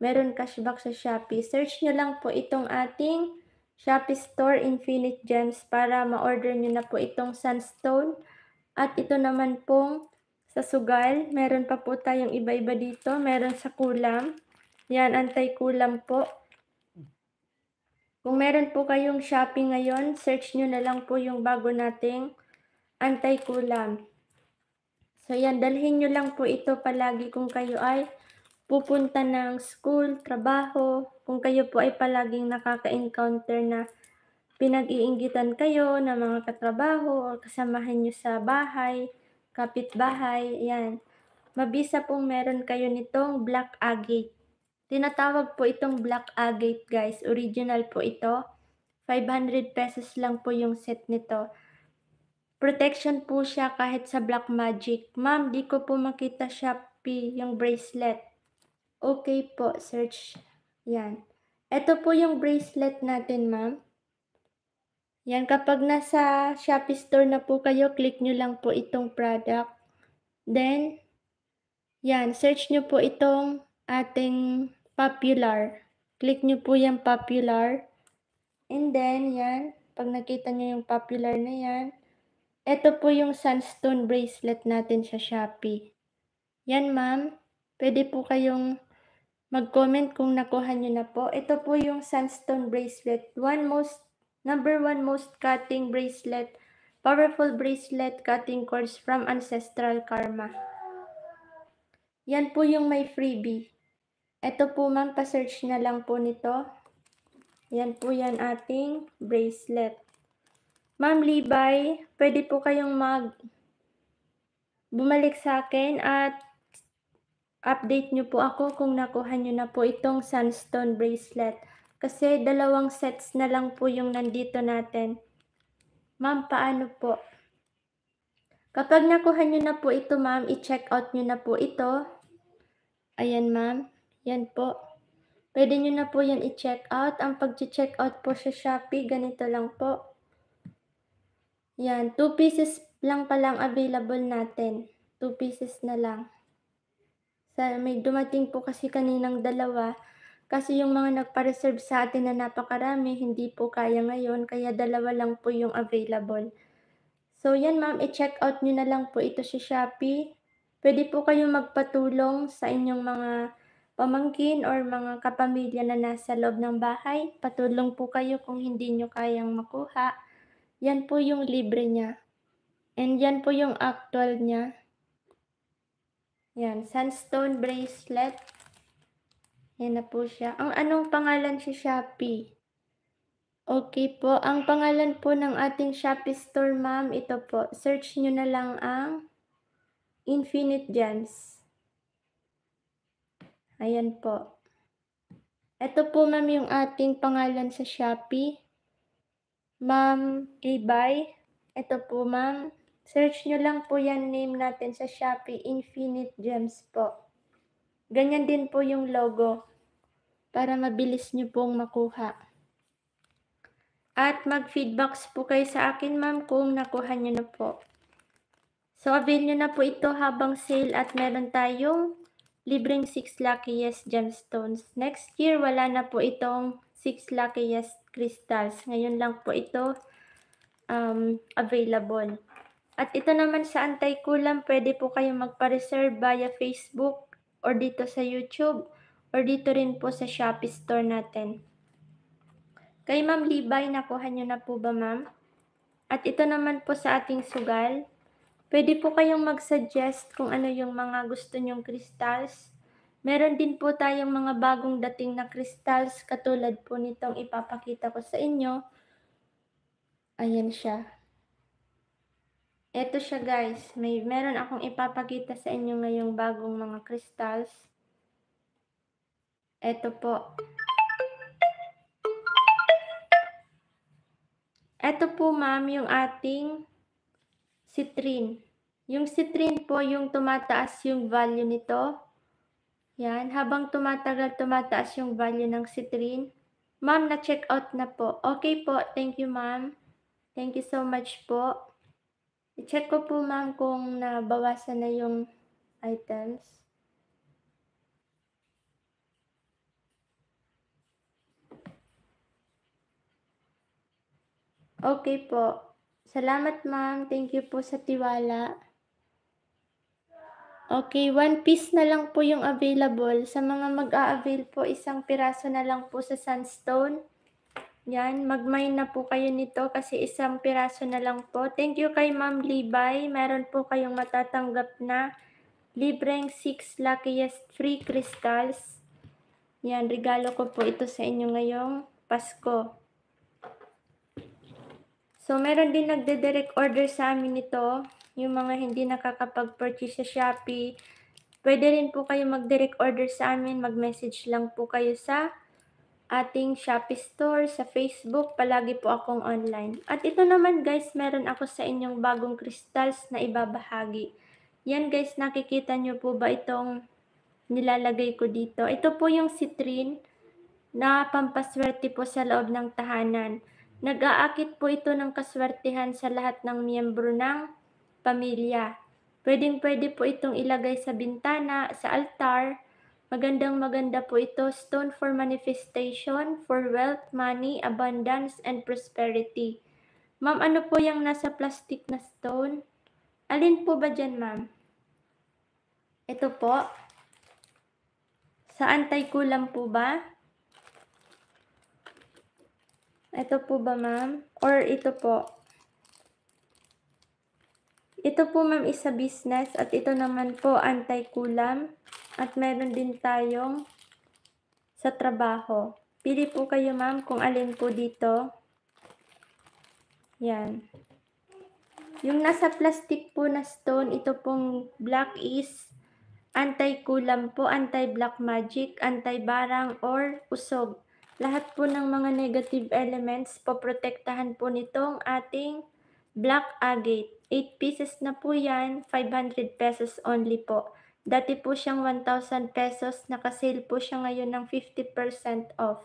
Meron cashback sa Shopee. Search nyo lang po itong ating Shopee Store Infinite Gems para ma-order nyo na po itong sunstone. At ito naman pong sa sugal, meron pa po tayong iba-iba dito. Meron sa kulam. Yan, antay kulam po. Kung meron po kayong shopping ngayon, search nyo na lang po yung bago nating antay-kulam. So yan, dalhin nyo lang po ito palagi kung kayo ay pupunta ng school, trabaho, kung kayo po ay palaging nakaka-encounter na pinag iingitan kayo ng mga katrabaho o kasamahan nyo sa bahay, kapitbahay, yan. Mabisa pong meron kayo nitong black agate. Tinatawag po itong black agate guys. Original po ito. 500 pesos lang po yung set nito. Protection po siya kahit sa black magic. Ma'am, di ko po makita Shopee yung bracelet. Okay po, search. Yan. Ito po yung bracelet natin, ma'am. Yan, kapag nasa Shopee store na po kayo, click nyo lang po itong product. Then, yan, search nyo po itong ating popular. Click nyo po yung popular. And then, yan. Pag nakita nyo yung popular na yan, ito po yung sunstone bracelet natin sa Shopee. Yan, ma'am. Pwede po kayong mag-comment kung nakuha nyo na po. Ito po yung sunstone bracelet. One most, number one most cutting bracelet. Powerful bracelet cutting cords from ancestral karma. Yan po yung may freebie. Ito po ma'am, pa-search na lang po nito. Yan po yan ating bracelet. Ma'am Libay, pwede po kayong mag bumalik sa akin at update nyo po ako kung nakuha nyo na po itong sunstone bracelet. Kasi dalawang sets na lang po yung nandito natin. Ma'am, paano po? Kapag nakuha nyo na po ito, ma'am, i-check out nyo na po ito. Ayan, ma'am. Yan po. Pwede nyo na po yan i-check out. Ang pag-check out po sa Shopee, ganito lang po. Yan, 2 pieces lang palang available natin. 2 pieces na lang. Sa, may dumating po kasi kaninang dalawa. Kasi yung mga nagpa-reserve sa atin na napakarami, hindi po kaya ngayon. Kaya dalawa lang po yung available. So yan ma'am, i-check out nyo na lang po ito sa si Shopee. Pwede po kayong magpatulong sa inyong mga pamangkin or mga kapamilya na nasa loob ng bahay. Patulong po kayo kung hindi nyo kayang makuha. Yan po yung libre niya. And yan po yung actual niya. Yan, sandstone bracelet. Yan na po siya. Ang anong pangalan si Shopee? Okay po. Ang pangalan po ng ating Shopee store, ma'am, ito po. Search nyo na lang ang Infinite Gems. Ayan po. Ito po ma'am yung ating pangalan sa Shopee. Ma'am Ibay. Ito po ma'am. Search nyo lang po yan name natin sa Shopee. Infinite Gems po. Ganyan din po yung logo. Para mabilis nyo pong makuha. At mag-feedbacks po kayo sa akin ma'am kung nakuha nyo na po. So, avail nyo na po ito habang sale at meron tayong libreng 6 luckiest gemstones. Next year, wala na po itong 6 luckiest crystals. Ngayon lang po ito um, available. At ito naman sa Antay-Kulam, pwede po kayong magpa-reserve via Facebook or dito sa YouTube or dito rin po sa Shopee store natin. Kay Ma'am Libay, nakuha nyo na po ba ma'am? At ito naman po sa ating sugal. Pwede po kayong mag-suggest kung ano yung mga gusto nyong crystals. Meron din po tayong mga bagong dating na crystals katulad po nitong ipapakita ko sa inyo. Ayan siya. Ito siya guys. May, meron akong ipapakita sa inyo ngayong bagong mga crystals. Ito po. Ito po ma'am yung ating citrine. Yung citrine po, yung tumataas yung value nito. Yan, habang tumatagal, tumataas yung value ng citrine. Ma'am, na-check out na po. Okay po, thank you ma'am. Thank you so much po. I-check ko po ma'am kung nabawasan na yung items. Okay po. Salamat ma'am. Thank you po sa tiwala. Okay, one piece na lang po yung available. Sa mga mag-a-avail po, isang piraso na lang po sa sandstone. Yan, mag-mine na po kayo nito kasi isang piraso na lang po. Thank you kay Ma'am Libay. Meron po kayong matatanggap na libreng 6 luckiest free crystals. Yan, regalo ko po ito sa inyo ngayong Pasko. So, meron din nagde-direct order sa amin nito yung mga hindi nakakapag-purchase sa Shopee, pwede rin po kayo mag-direct order sa amin. Mag-message lang po kayo sa ating Shopee store, sa Facebook. Palagi po akong online. At ito naman guys, meron ako sa inyong bagong crystals na ibabahagi. Yan guys, nakikita nyo po ba itong nilalagay ko dito? Ito po yung citrine na pampaswerte po sa loob ng tahanan. Nag-aakit po ito ng kaswertihan sa lahat ng miyembro ng pamilya. Pwedeng pwede po itong ilagay sa bintana, sa altar. Magandang maganda po ito, stone for manifestation, for wealth, money, abundance, and prosperity. Ma'am, ano po yung nasa plastic na stone? Alin po ba dyan, ma'am? Ito po. Sa antay-kulam po ba? Ito po ba, ma'am? Or ito po? Ito po ma'am isa business at ito naman po anti-kulam at meron din tayong sa trabaho. Pili po kayo ma'am kung alin po dito. Yan. Yung nasa plastic po na stone, ito pong black is anti-kulam po, anti-black magic, anti-barang or usog. Lahat po ng mga negative elements, poprotektahan po nitong ating black agate. 8 pieces na po yan, 500 pesos only po. Dati po siyang 1,000 pesos, nakasale po siya ngayon ng 50% off.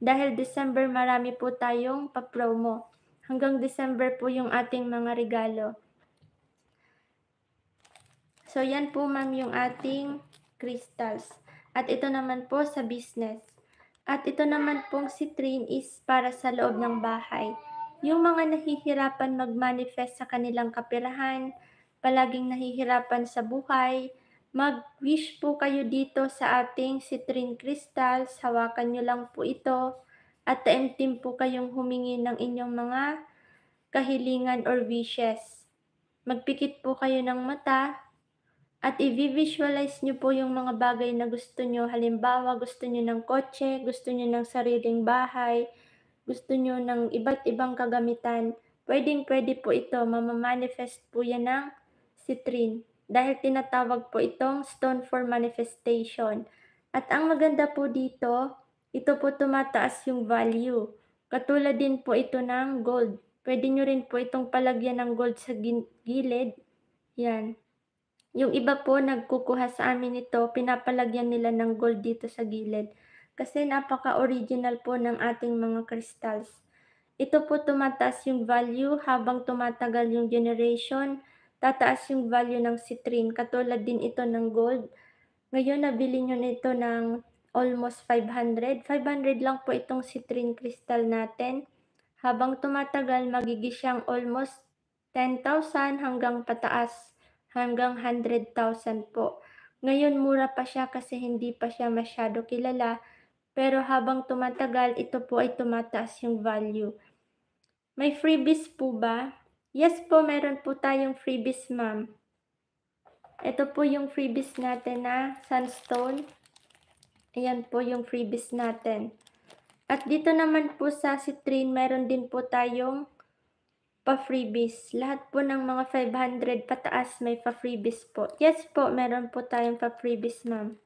Dahil December marami po tayong pa-promo. Hanggang December po yung ating mga regalo. So yan po ma'am yung ating crystals. At ito naman po sa business. At ito naman pong si Trin is para sa loob ng bahay. Yung mga nahihirapan mag-manifest sa kanilang kapirahan, palaging nahihirapan sa buhay, mag-wish po kayo dito sa ating citrine crystals. Hawakan nyo lang po ito at taimtim po kayong humingi ng inyong mga kahilingan or wishes. Magpikit po kayo ng mata at i-visualize nyo po yung mga bagay na gusto nyo. Halimbawa, gusto nyo ng kotse, gusto nyo ng sariling bahay, gusto nyo ng iba't ibang kagamitan, pwedeng pwede po ito, mamamanifest po yan ng citrine dahil tinatawag po itong stone for manifestation. At ang maganda po dito, ito po tumataas yung value. Katulad din po ito ng gold. Pwede nyo rin po itong palagyan ng gold sa gilid. Yan. Yung iba po nagkukuha sa amin ito, pinapalagyan nila ng gold dito sa gilid kasi napaka-original po ng ating mga crystals. Ito po tumataas yung value habang tumatagal yung generation, tataas yung value ng citrine. Katulad din ito ng gold. Ngayon, nabili nyo nito ng almost 500. 500 lang po itong citrine crystal natin. Habang tumatagal, magigi siyang almost 10,000 hanggang pataas, hanggang 100,000 po. Ngayon, mura pa siya kasi hindi pa siya masyado kilala. Pero habang tumatagal, ito po ay tumataas yung value. May freebies po ba? Yes po, meron po tayong freebies, ma'am. Ito po yung freebies natin na sunstone. Ayan po yung freebies natin. At dito naman po sa citrine, meron din po tayong pa-freebies. Lahat po ng mga 500 pataas may pa-freebies po. Yes po, meron po tayong pa-freebies, ma'am.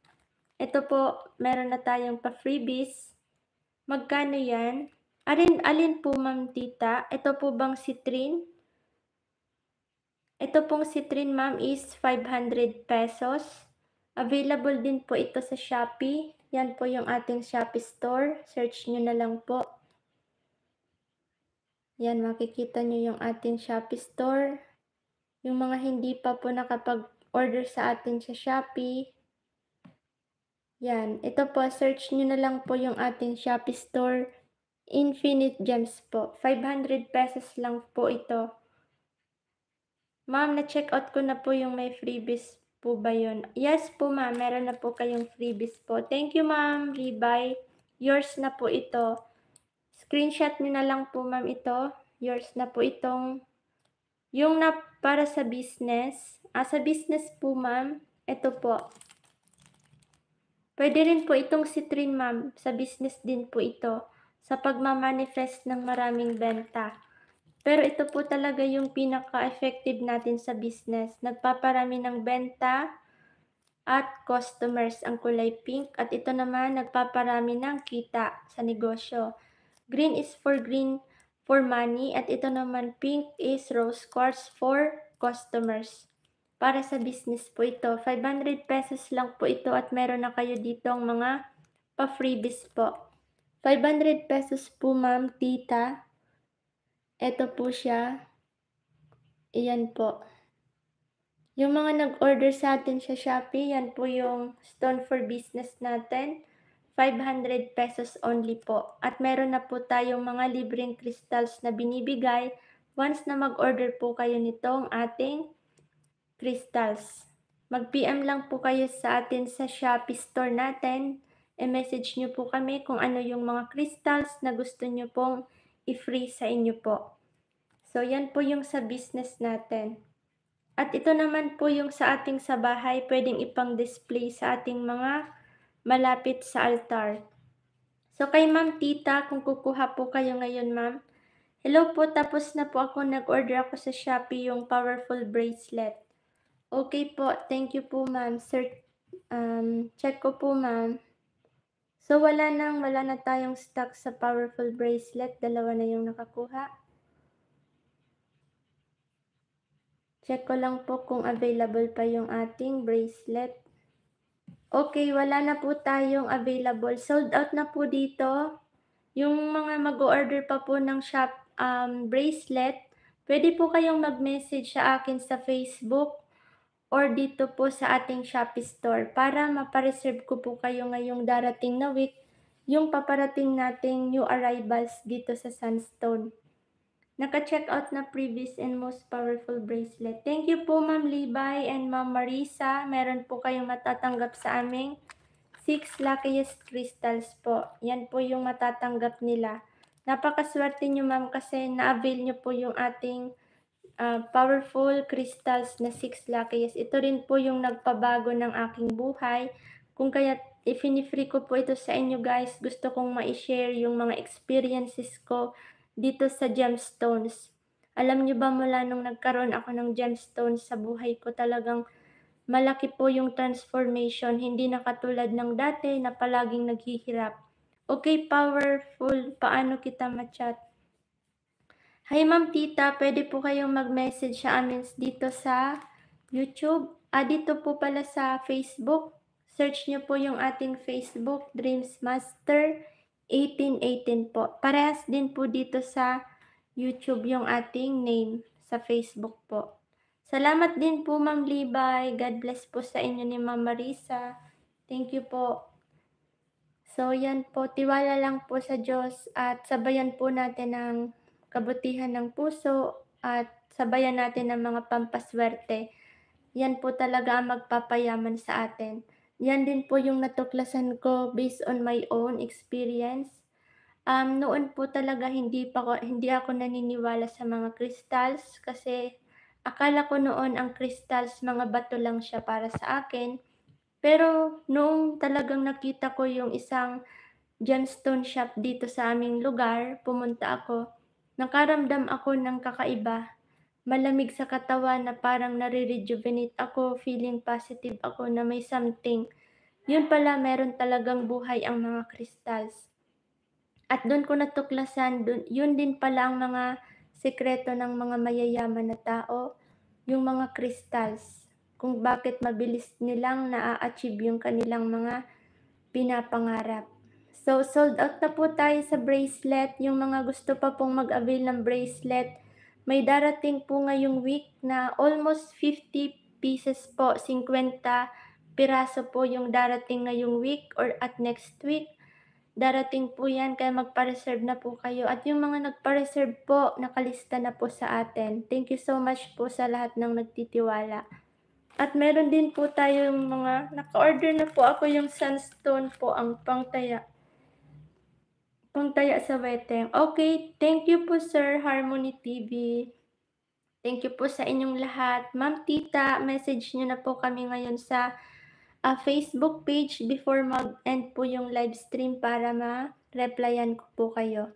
Ito po, meron na tayong pa-freebies. Magkano yan? Alin, alin po, ma'am tita? Ito po bang citrine? Ito pong citrine, ma'am, is 500 pesos. Available din po ito sa Shopee. Yan po yung ating Shopee store. Search nyo na lang po. Yan, makikita nyo yung ating Shopee store. Yung mga hindi pa po nakapag-order sa atin sa Shopee, yan. Ito po, search nyo na lang po yung ating Shopee store. Infinite Gems po. 500 pesos lang po ito. Ma'am, na-check out ko na po yung may freebies po ba yun? Yes po ma'am, meron na po kayong freebies po. Thank you ma'am, Ribay. Yours na po ito. Screenshot nyo na lang po ma'am ito. Yours na po itong yung na para sa business. Ah, sa business po ma'am, ito po. Pwede rin po itong citrin, ma'am. Sa business din po ito. Sa pagmamanifest ng maraming benta. Pero ito po talaga yung pinaka-effective natin sa business. Nagpaparami ng benta at customers ang kulay pink. At ito naman, nagpaparami ng kita sa negosyo. Green is for green for money. At ito naman, pink is rose quartz for customers. Para sa business po ito, 500 pesos lang po ito at meron na kayo dito ang mga pa-freebies po. 500 pesos po ma'am, tita. Ito po siya. Iyan po. Yung mga nag-order sa atin sa Shopee, yan po yung Stone for Business natin. 500 pesos only po. At meron na po tayong mga libreng crystals na binibigay once na mag-order po kayo nitong ating crystals. Mag-PM lang po kayo sa atin sa Shopee store natin. I-message nyo po kami kung ano yung mga crystals na gusto nyo pong i-free sa inyo po. So, yan po yung sa business natin. At ito naman po yung sa ating sa bahay, pwedeng ipang-display sa ating mga malapit sa altar. So, kay Ma'am Tita, kung kukuha po kayo ngayon, Ma'am, Hello po, tapos na po ako nag-order ako sa Shopee yung powerful bracelet. Okay po, thank you po ma'am. Sir, um, check ko po ma'am. So wala nang, wala na tayong stock sa powerful bracelet. Dalawa na yung nakakuha. Check ko lang po kung available pa yung ating bracelet. Okay, wala na po tayong available. Sold out na po dito. Yung mga mag-order pa po ng shop um, bracelet, pwede po kayong mag-message sa akin sa Facebook or dito po sa ating Shopee store para mapareserve ko po kayo ngayong darating na week yung paparating nating new arrivals dito sa Sunstone. Naka-check out na previous and most powerful bracelet. Thank you po Ma'am Libay and Ma'am Marisa. Meron po kayong matatanggap sa aming 6 luckiest crystals po. Yan po yung matatanggap nila. Napakaswerte nyo ma'am kasi na-avail nyo po yung ating uh, Powerful Crystals na Six Luckiest. Ito rin po yung nagpabago ng aking buhay. Kung kaya ifinifree ko po ito sa inyo guys, gusto kong ma-share yung mga experiences ko dito sa gemstones. Alam nyo ba mula nung nagkaroon ako ng gemstones sa buhay ko talagang malaki po yung transformation, hindi na katulad ng dati na palaging naghihirap. Okay, powerful, paano kita machat? Hi ma'am tita, pwede po kayong mag-message sa amin dito sa YouTube. Ah, dito po pala sa Facebook. Search niyo po yung ating Facebook, Dreams Master 1818 po. Parehas din po dito sa YouTube yung ating name sa Facebook po. Salamat din po Ma'am Libay. God bless po sa inyo ni Ma'am Marisa. Thank you po. So yan po, tiwala lang po sa Diyos at sabayan po natin ang kabutihan ng puso at sabayan natin ng mga pampaswerte. Yan po talaga ang magpapayaman sa atin. Yan din po yung natuklasan ko based on my own experience. Um, noon po talaga hindi, pa ko, hindi ako naniniwala sa mga crystals kasi akala ko noon ang crystals mga bato lang siya para sa akin. Pero noong talagang nakita ko yung isang gemstone shop dito sa aming lugar, pumunta ako Nakaramdam ako ng kakaiba. Malamig sa katawan na parang nare-rejuvenate ako, feeling positive ako na may something. Yun pala, meron talagang buhay ang mga crystals. At doon ko natuklasan, dun, yun din pala ang mga sekreto ng mga mayayaman na tao, yung mga crystals. Kung bakit mabilis nilang na achieve yung kanilang mga pinapangarap. So, sold out na po tayo sa bracelet. Yung mga gusto pa pong mag-avail ng bracelet, may darating po ngayong week na almost 50 pieces po, 50 piraso po yung darating ngayong week or at next week. Darating po yan, kaya magpa-reserve na po kayo. At yung mga nagpa-reserve po, nakalista na po sa atin. Thank you so much po sa lahat ng nagtitiwala. At meron din po tayong mga, naka-order na po ako yung sunstone po, ang pangtaya Pangtaya sa weteng. Okay, thank you po Sir Harmony TV. Thank you po sa inyong lahat. Ma'am Tita, message niyo na po kami ngayon sa uh, Facebook page before mag-end po yung live stream para ma-replyan ko po kayo.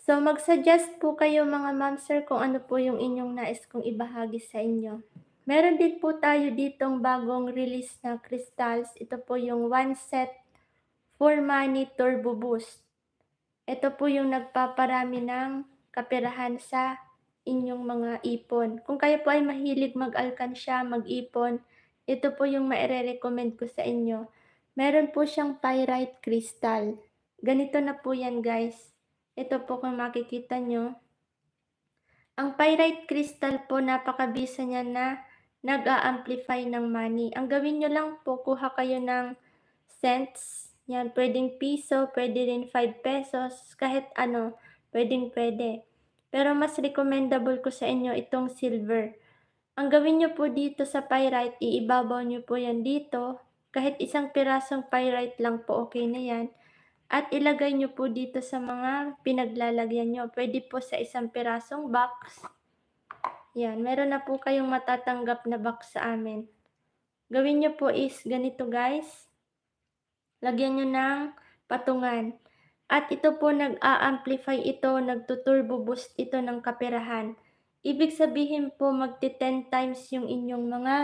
So, mag-suggest po kayo mga ma'am sir kung ano po yung inyong nais kong ibahagi sa inyo. Meron din po tayo ditong bagong release na crystals. Ito po yung one set for money turbo boost. Ito po yung nagpaparami ng kapirahan sa inyong mga ipon. Kung kayo po ay mahilig mag-alkansya, mag-ipon, ito po yung maire-recommend ko sa inyo. Meron po siyang pyrite crystal. Ganito na po yan guys. Ito po kung makikita nyo. Ang pyrite crystal po napakabisa niya na nag-a-amplify ng money. Ang gawin nyo lang po, kuha kayo ng cents yan, pwedeng piso, pwede rin 5 pesos, kahit ano, pwedeng pwede. Pero mas recommendable ko sa inyo itong silver. Ang gawin nyo po dito sa pyrite, iibabaw nyo po yan dito. Kahit isang pirasong pyrite lang po, okay na yan. At ilagay nyo po dito sa mga pinaglalagyan nyo. Pwede po sa isang pirasong box. Yan, meron na po kayong matatanggap na box sa amin. Gawin nyo po is ganito guys lagyan nyo ng patungan. At ito po nag-a-amplify ito, nagtuturbo boost ito ng kaperahan. Ibig sabihin po magti 10 times yung inyong mga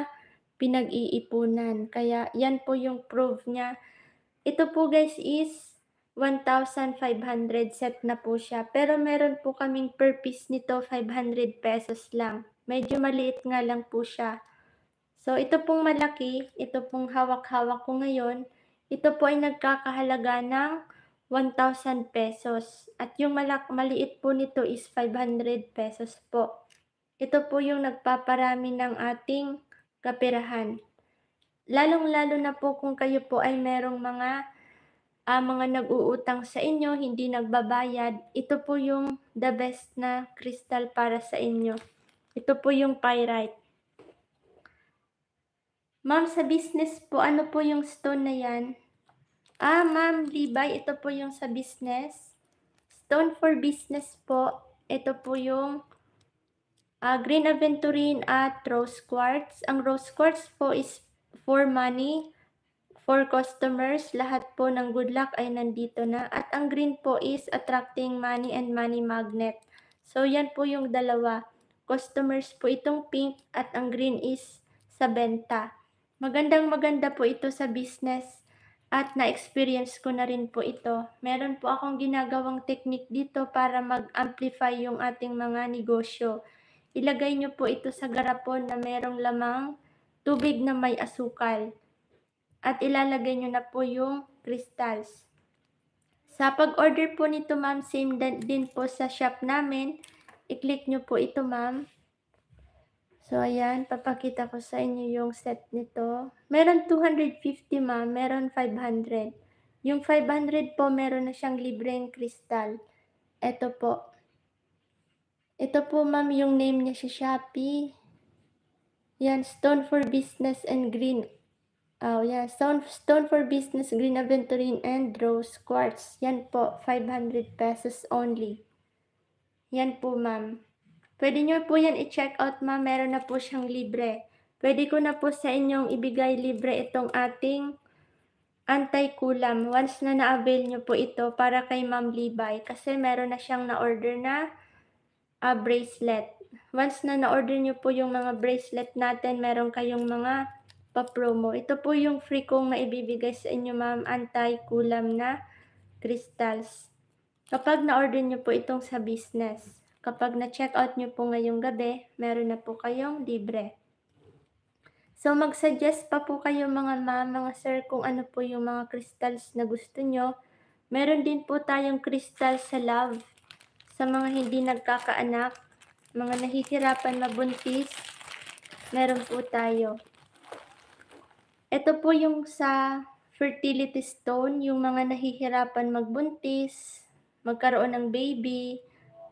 pinag-iipunan. Kaya yan po yung proof niya. Ito po guys is 1,500 set na po siya. Pero meron po kaming per piece nito 500 pesos lang. Medyo maliit nga lang po siya. So ito pong malaki, ito pong hawak-hawak ko ngayon. Ito po ay nagkakahalaga ng 1,000 pesos. At yung malak maliit po nito is 500 pesos po. Ito po yung nagpaparami ng ating kapirahan. Lalong-lalo na po kung kayo po ay merong mga uh, mga nag-uutang sa inyo, hindi nagbabayad, ito po yung the best na crystal para sa inyo. Ito po yung pyrite. Ma'am, sa business po, ano po yung stone na yan? Ah, ma'am, Libay, ito po yung sa business. Stone for business po. Ito po yung uh, green aventurine at rose quartz. Ang rose quartz po is for money, for customers. Lahat po ng good luck ay nandito na. At ang green po is attracting money and money magnet. So, yan po yung dalawa. Customers po itong pink at ang green is sa benta. Magandang maganda po ito sa business at na-experience ko na rin po ito. Meron po akong ginagawang technique dito para mag-amplify yung ating mga negosyo. Ilagay nyo po ito sa garapon na merong lamang tubig na may asukal. At ilalagay nyo na po yung crystals. Sa pag-order po nito ma'am, same din po sa shop namin. I-click nyo po ito ma'am. So, ayan, papakita ko sa inyo yung set nito. Meron 250, ma. Meron 500. Yung 500 po, meron na siyang libreng kristal. Ito po. Ito po, ma'am, yung name niya sa Shopee. Yan, Stone for Business and Green. Oh, yeah. Stone, Stone for Business, Green Aventurine, and Rose Quartz. Yan po, 500 pesos only. Yan po, ma'am. Pwede nyo po yan i-check out ma, Meron na po siyang libre. Pwede ko na po sa inyong ibigay libre itong ating anti-kulam. Once na na-avail nyo po ito para kay Ma'am Libay kasi meron na siyang na-order na uh, bracelet. Once na na-order nyo po yung mga bracelet natin, meron kayong mga pa-promo. Ito po yung free kong maibibigay sa inyo ma'am, anti-kulam na crystals. Kapag na-order nyo po itong sa business. Kapag na-check out nyo po ngayong gabi, meron na po kayong libre. So mag-suggest pa po kayo mga ma, mga sir kung ano po yung mga crystals na gusto nyo. Meron din po tayong crystal sa love, sa mga hindi nagkakaanak, mga nahihirapan mabuntis, meron po tayo. Ito po yung sa fertility stone, yung mga nahihirapan magbuntis, magkaroon ng baby,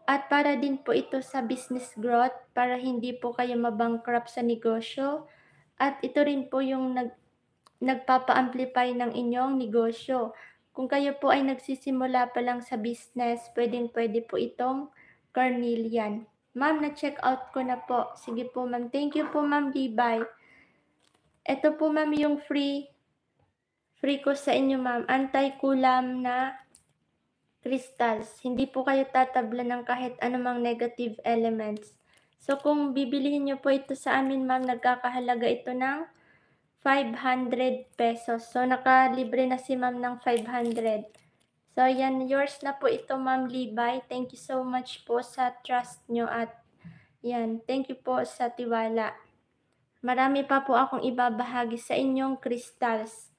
at para din po ito sa business growth para hindi po kayo mabankrupt sa negosyo. At ito rin po yung nag, nagpapa-amplify ng inyong negosyo. Kung kayo po ay nagsisimula pa lang sa business, pwedeng pwede po itong carnelian. Ma'am, na-check out ko na po. Sige po, ma'am. Thank you po, ma'am Dibay. Ito po, ma'am, yung free free ko sa inyo, ma'am. Anti-kulam na crystals. Hindi po kayo tatabla ng kahit anumang negative elements. So kung bibilihin niyo po ito sa amin ma'am, nagkakahalaga ito ng 500 pesos. So nakalibre na si ma'am ng 500. So, yan, yours na po ito, Ma'am Libay. Thank you so much po sa trust nyo at yan, thank you po sa tiwala. Marami pa po akong ibabahagi sa inyong crystals.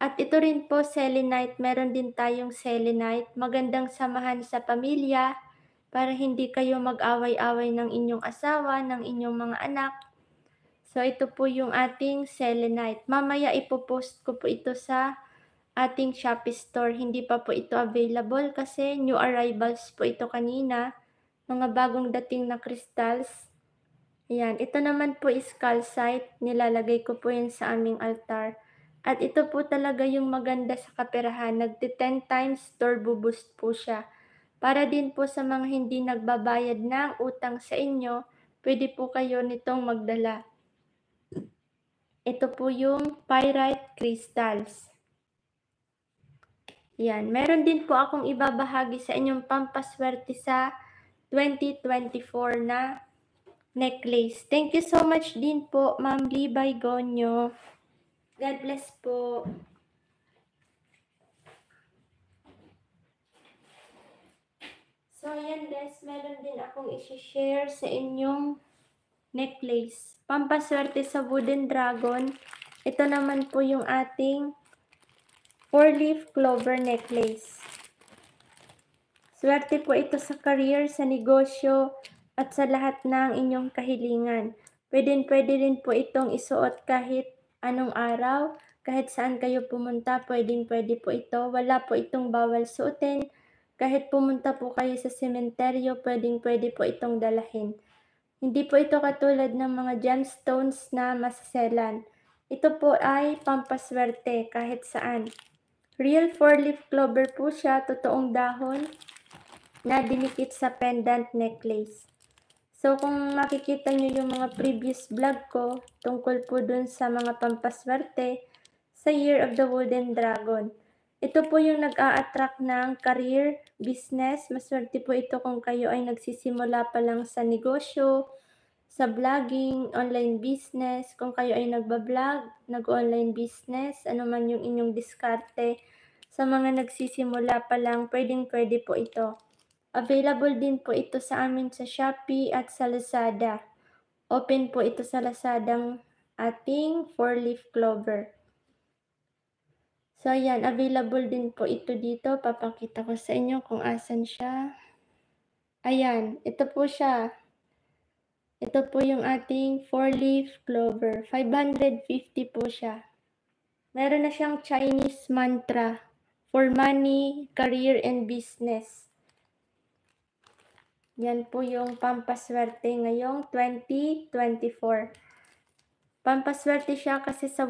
At ito rin po, selenite. Meron din tayong selenite. Magandang samahan sa pamilya para hindi kayo mag-away-away ng inyong asawa, ng inyong mga anak. So, ito po yung ating selenite. Mamaya ipopost ko po ito sa ating Shopee store. Hindi pa po ito available kasi new arrivals po ito kanina. Mga bagong dating na crystals. Ayan, ito naman po is calcite. Nilalagay ko po yan sa aming altar. At ito po talaga yung maganda sa kaperahan. Nagti 10 times turbo boost po siya. Para din po sa mga hindi nagbabayad ng utang sa inyo, pwede po kayo nitong magdala. Ito po yung pyrite crystals. Yan. Meron din po akong ibabahagi sa inyong pampaswerte sa 2024 na necklace. Thank you so much din po, Ma'am Libay Gonyo. God bless po. So, ayan guys, meron din akong isi-share sa inyong necklace. Pampaswerte sa wooden dragon. Ito naman po yung ating four-leaf clover necklace. Swerte po ito sa career, sa negosyo, at sa lahat ng inyong kahilingan. Pwede, pwede rin po itong isuot kahit anong araw, kahit saan kayo pumunta, pwedeng pwede po ito. Wala po itong bawal suotin. Kahit pumunta po kayo sa sementeryo, pwedeng pwede po itong dalahin. Hindi po ito katulad ng mga gemstones na masaselan. Ito po ay pampaswerte kahit saan. Real four-leaf clover po siya, totoong dahon na dinikit sa pendant necklace. So, kung makikita nyo yung mga previous vlog ko tungkol po dun sa mga pampaswerte sa Year of the Wooden Dragon. Ito po yung nag-a-attract ng career, business. Maswerte po ito kung kayo ay nagsisimula pa lang sa negosyo, sa vlogging, online business, kung kayo ay nagbablog, nag-online business, anuman yung inyong diskarte. Sa mga nagsisimula pa lang, pwedeng pwede po ito. Available din po ito sa amin sa Shopee at sa Lazada. Open po ito sa Lazadang ating four-leaf clover. So, yan. Available din po ito dito. Papakita ko sa inyo kung asan siya. Ayan. Ito po siya. Ito po yung ating four-leaf clover. 550 po siya. Meron na siyang Chinese mantra for money, career, and business. Yan po yung pampaswerte ngayong 2024. Pampaswerte siya kasi sa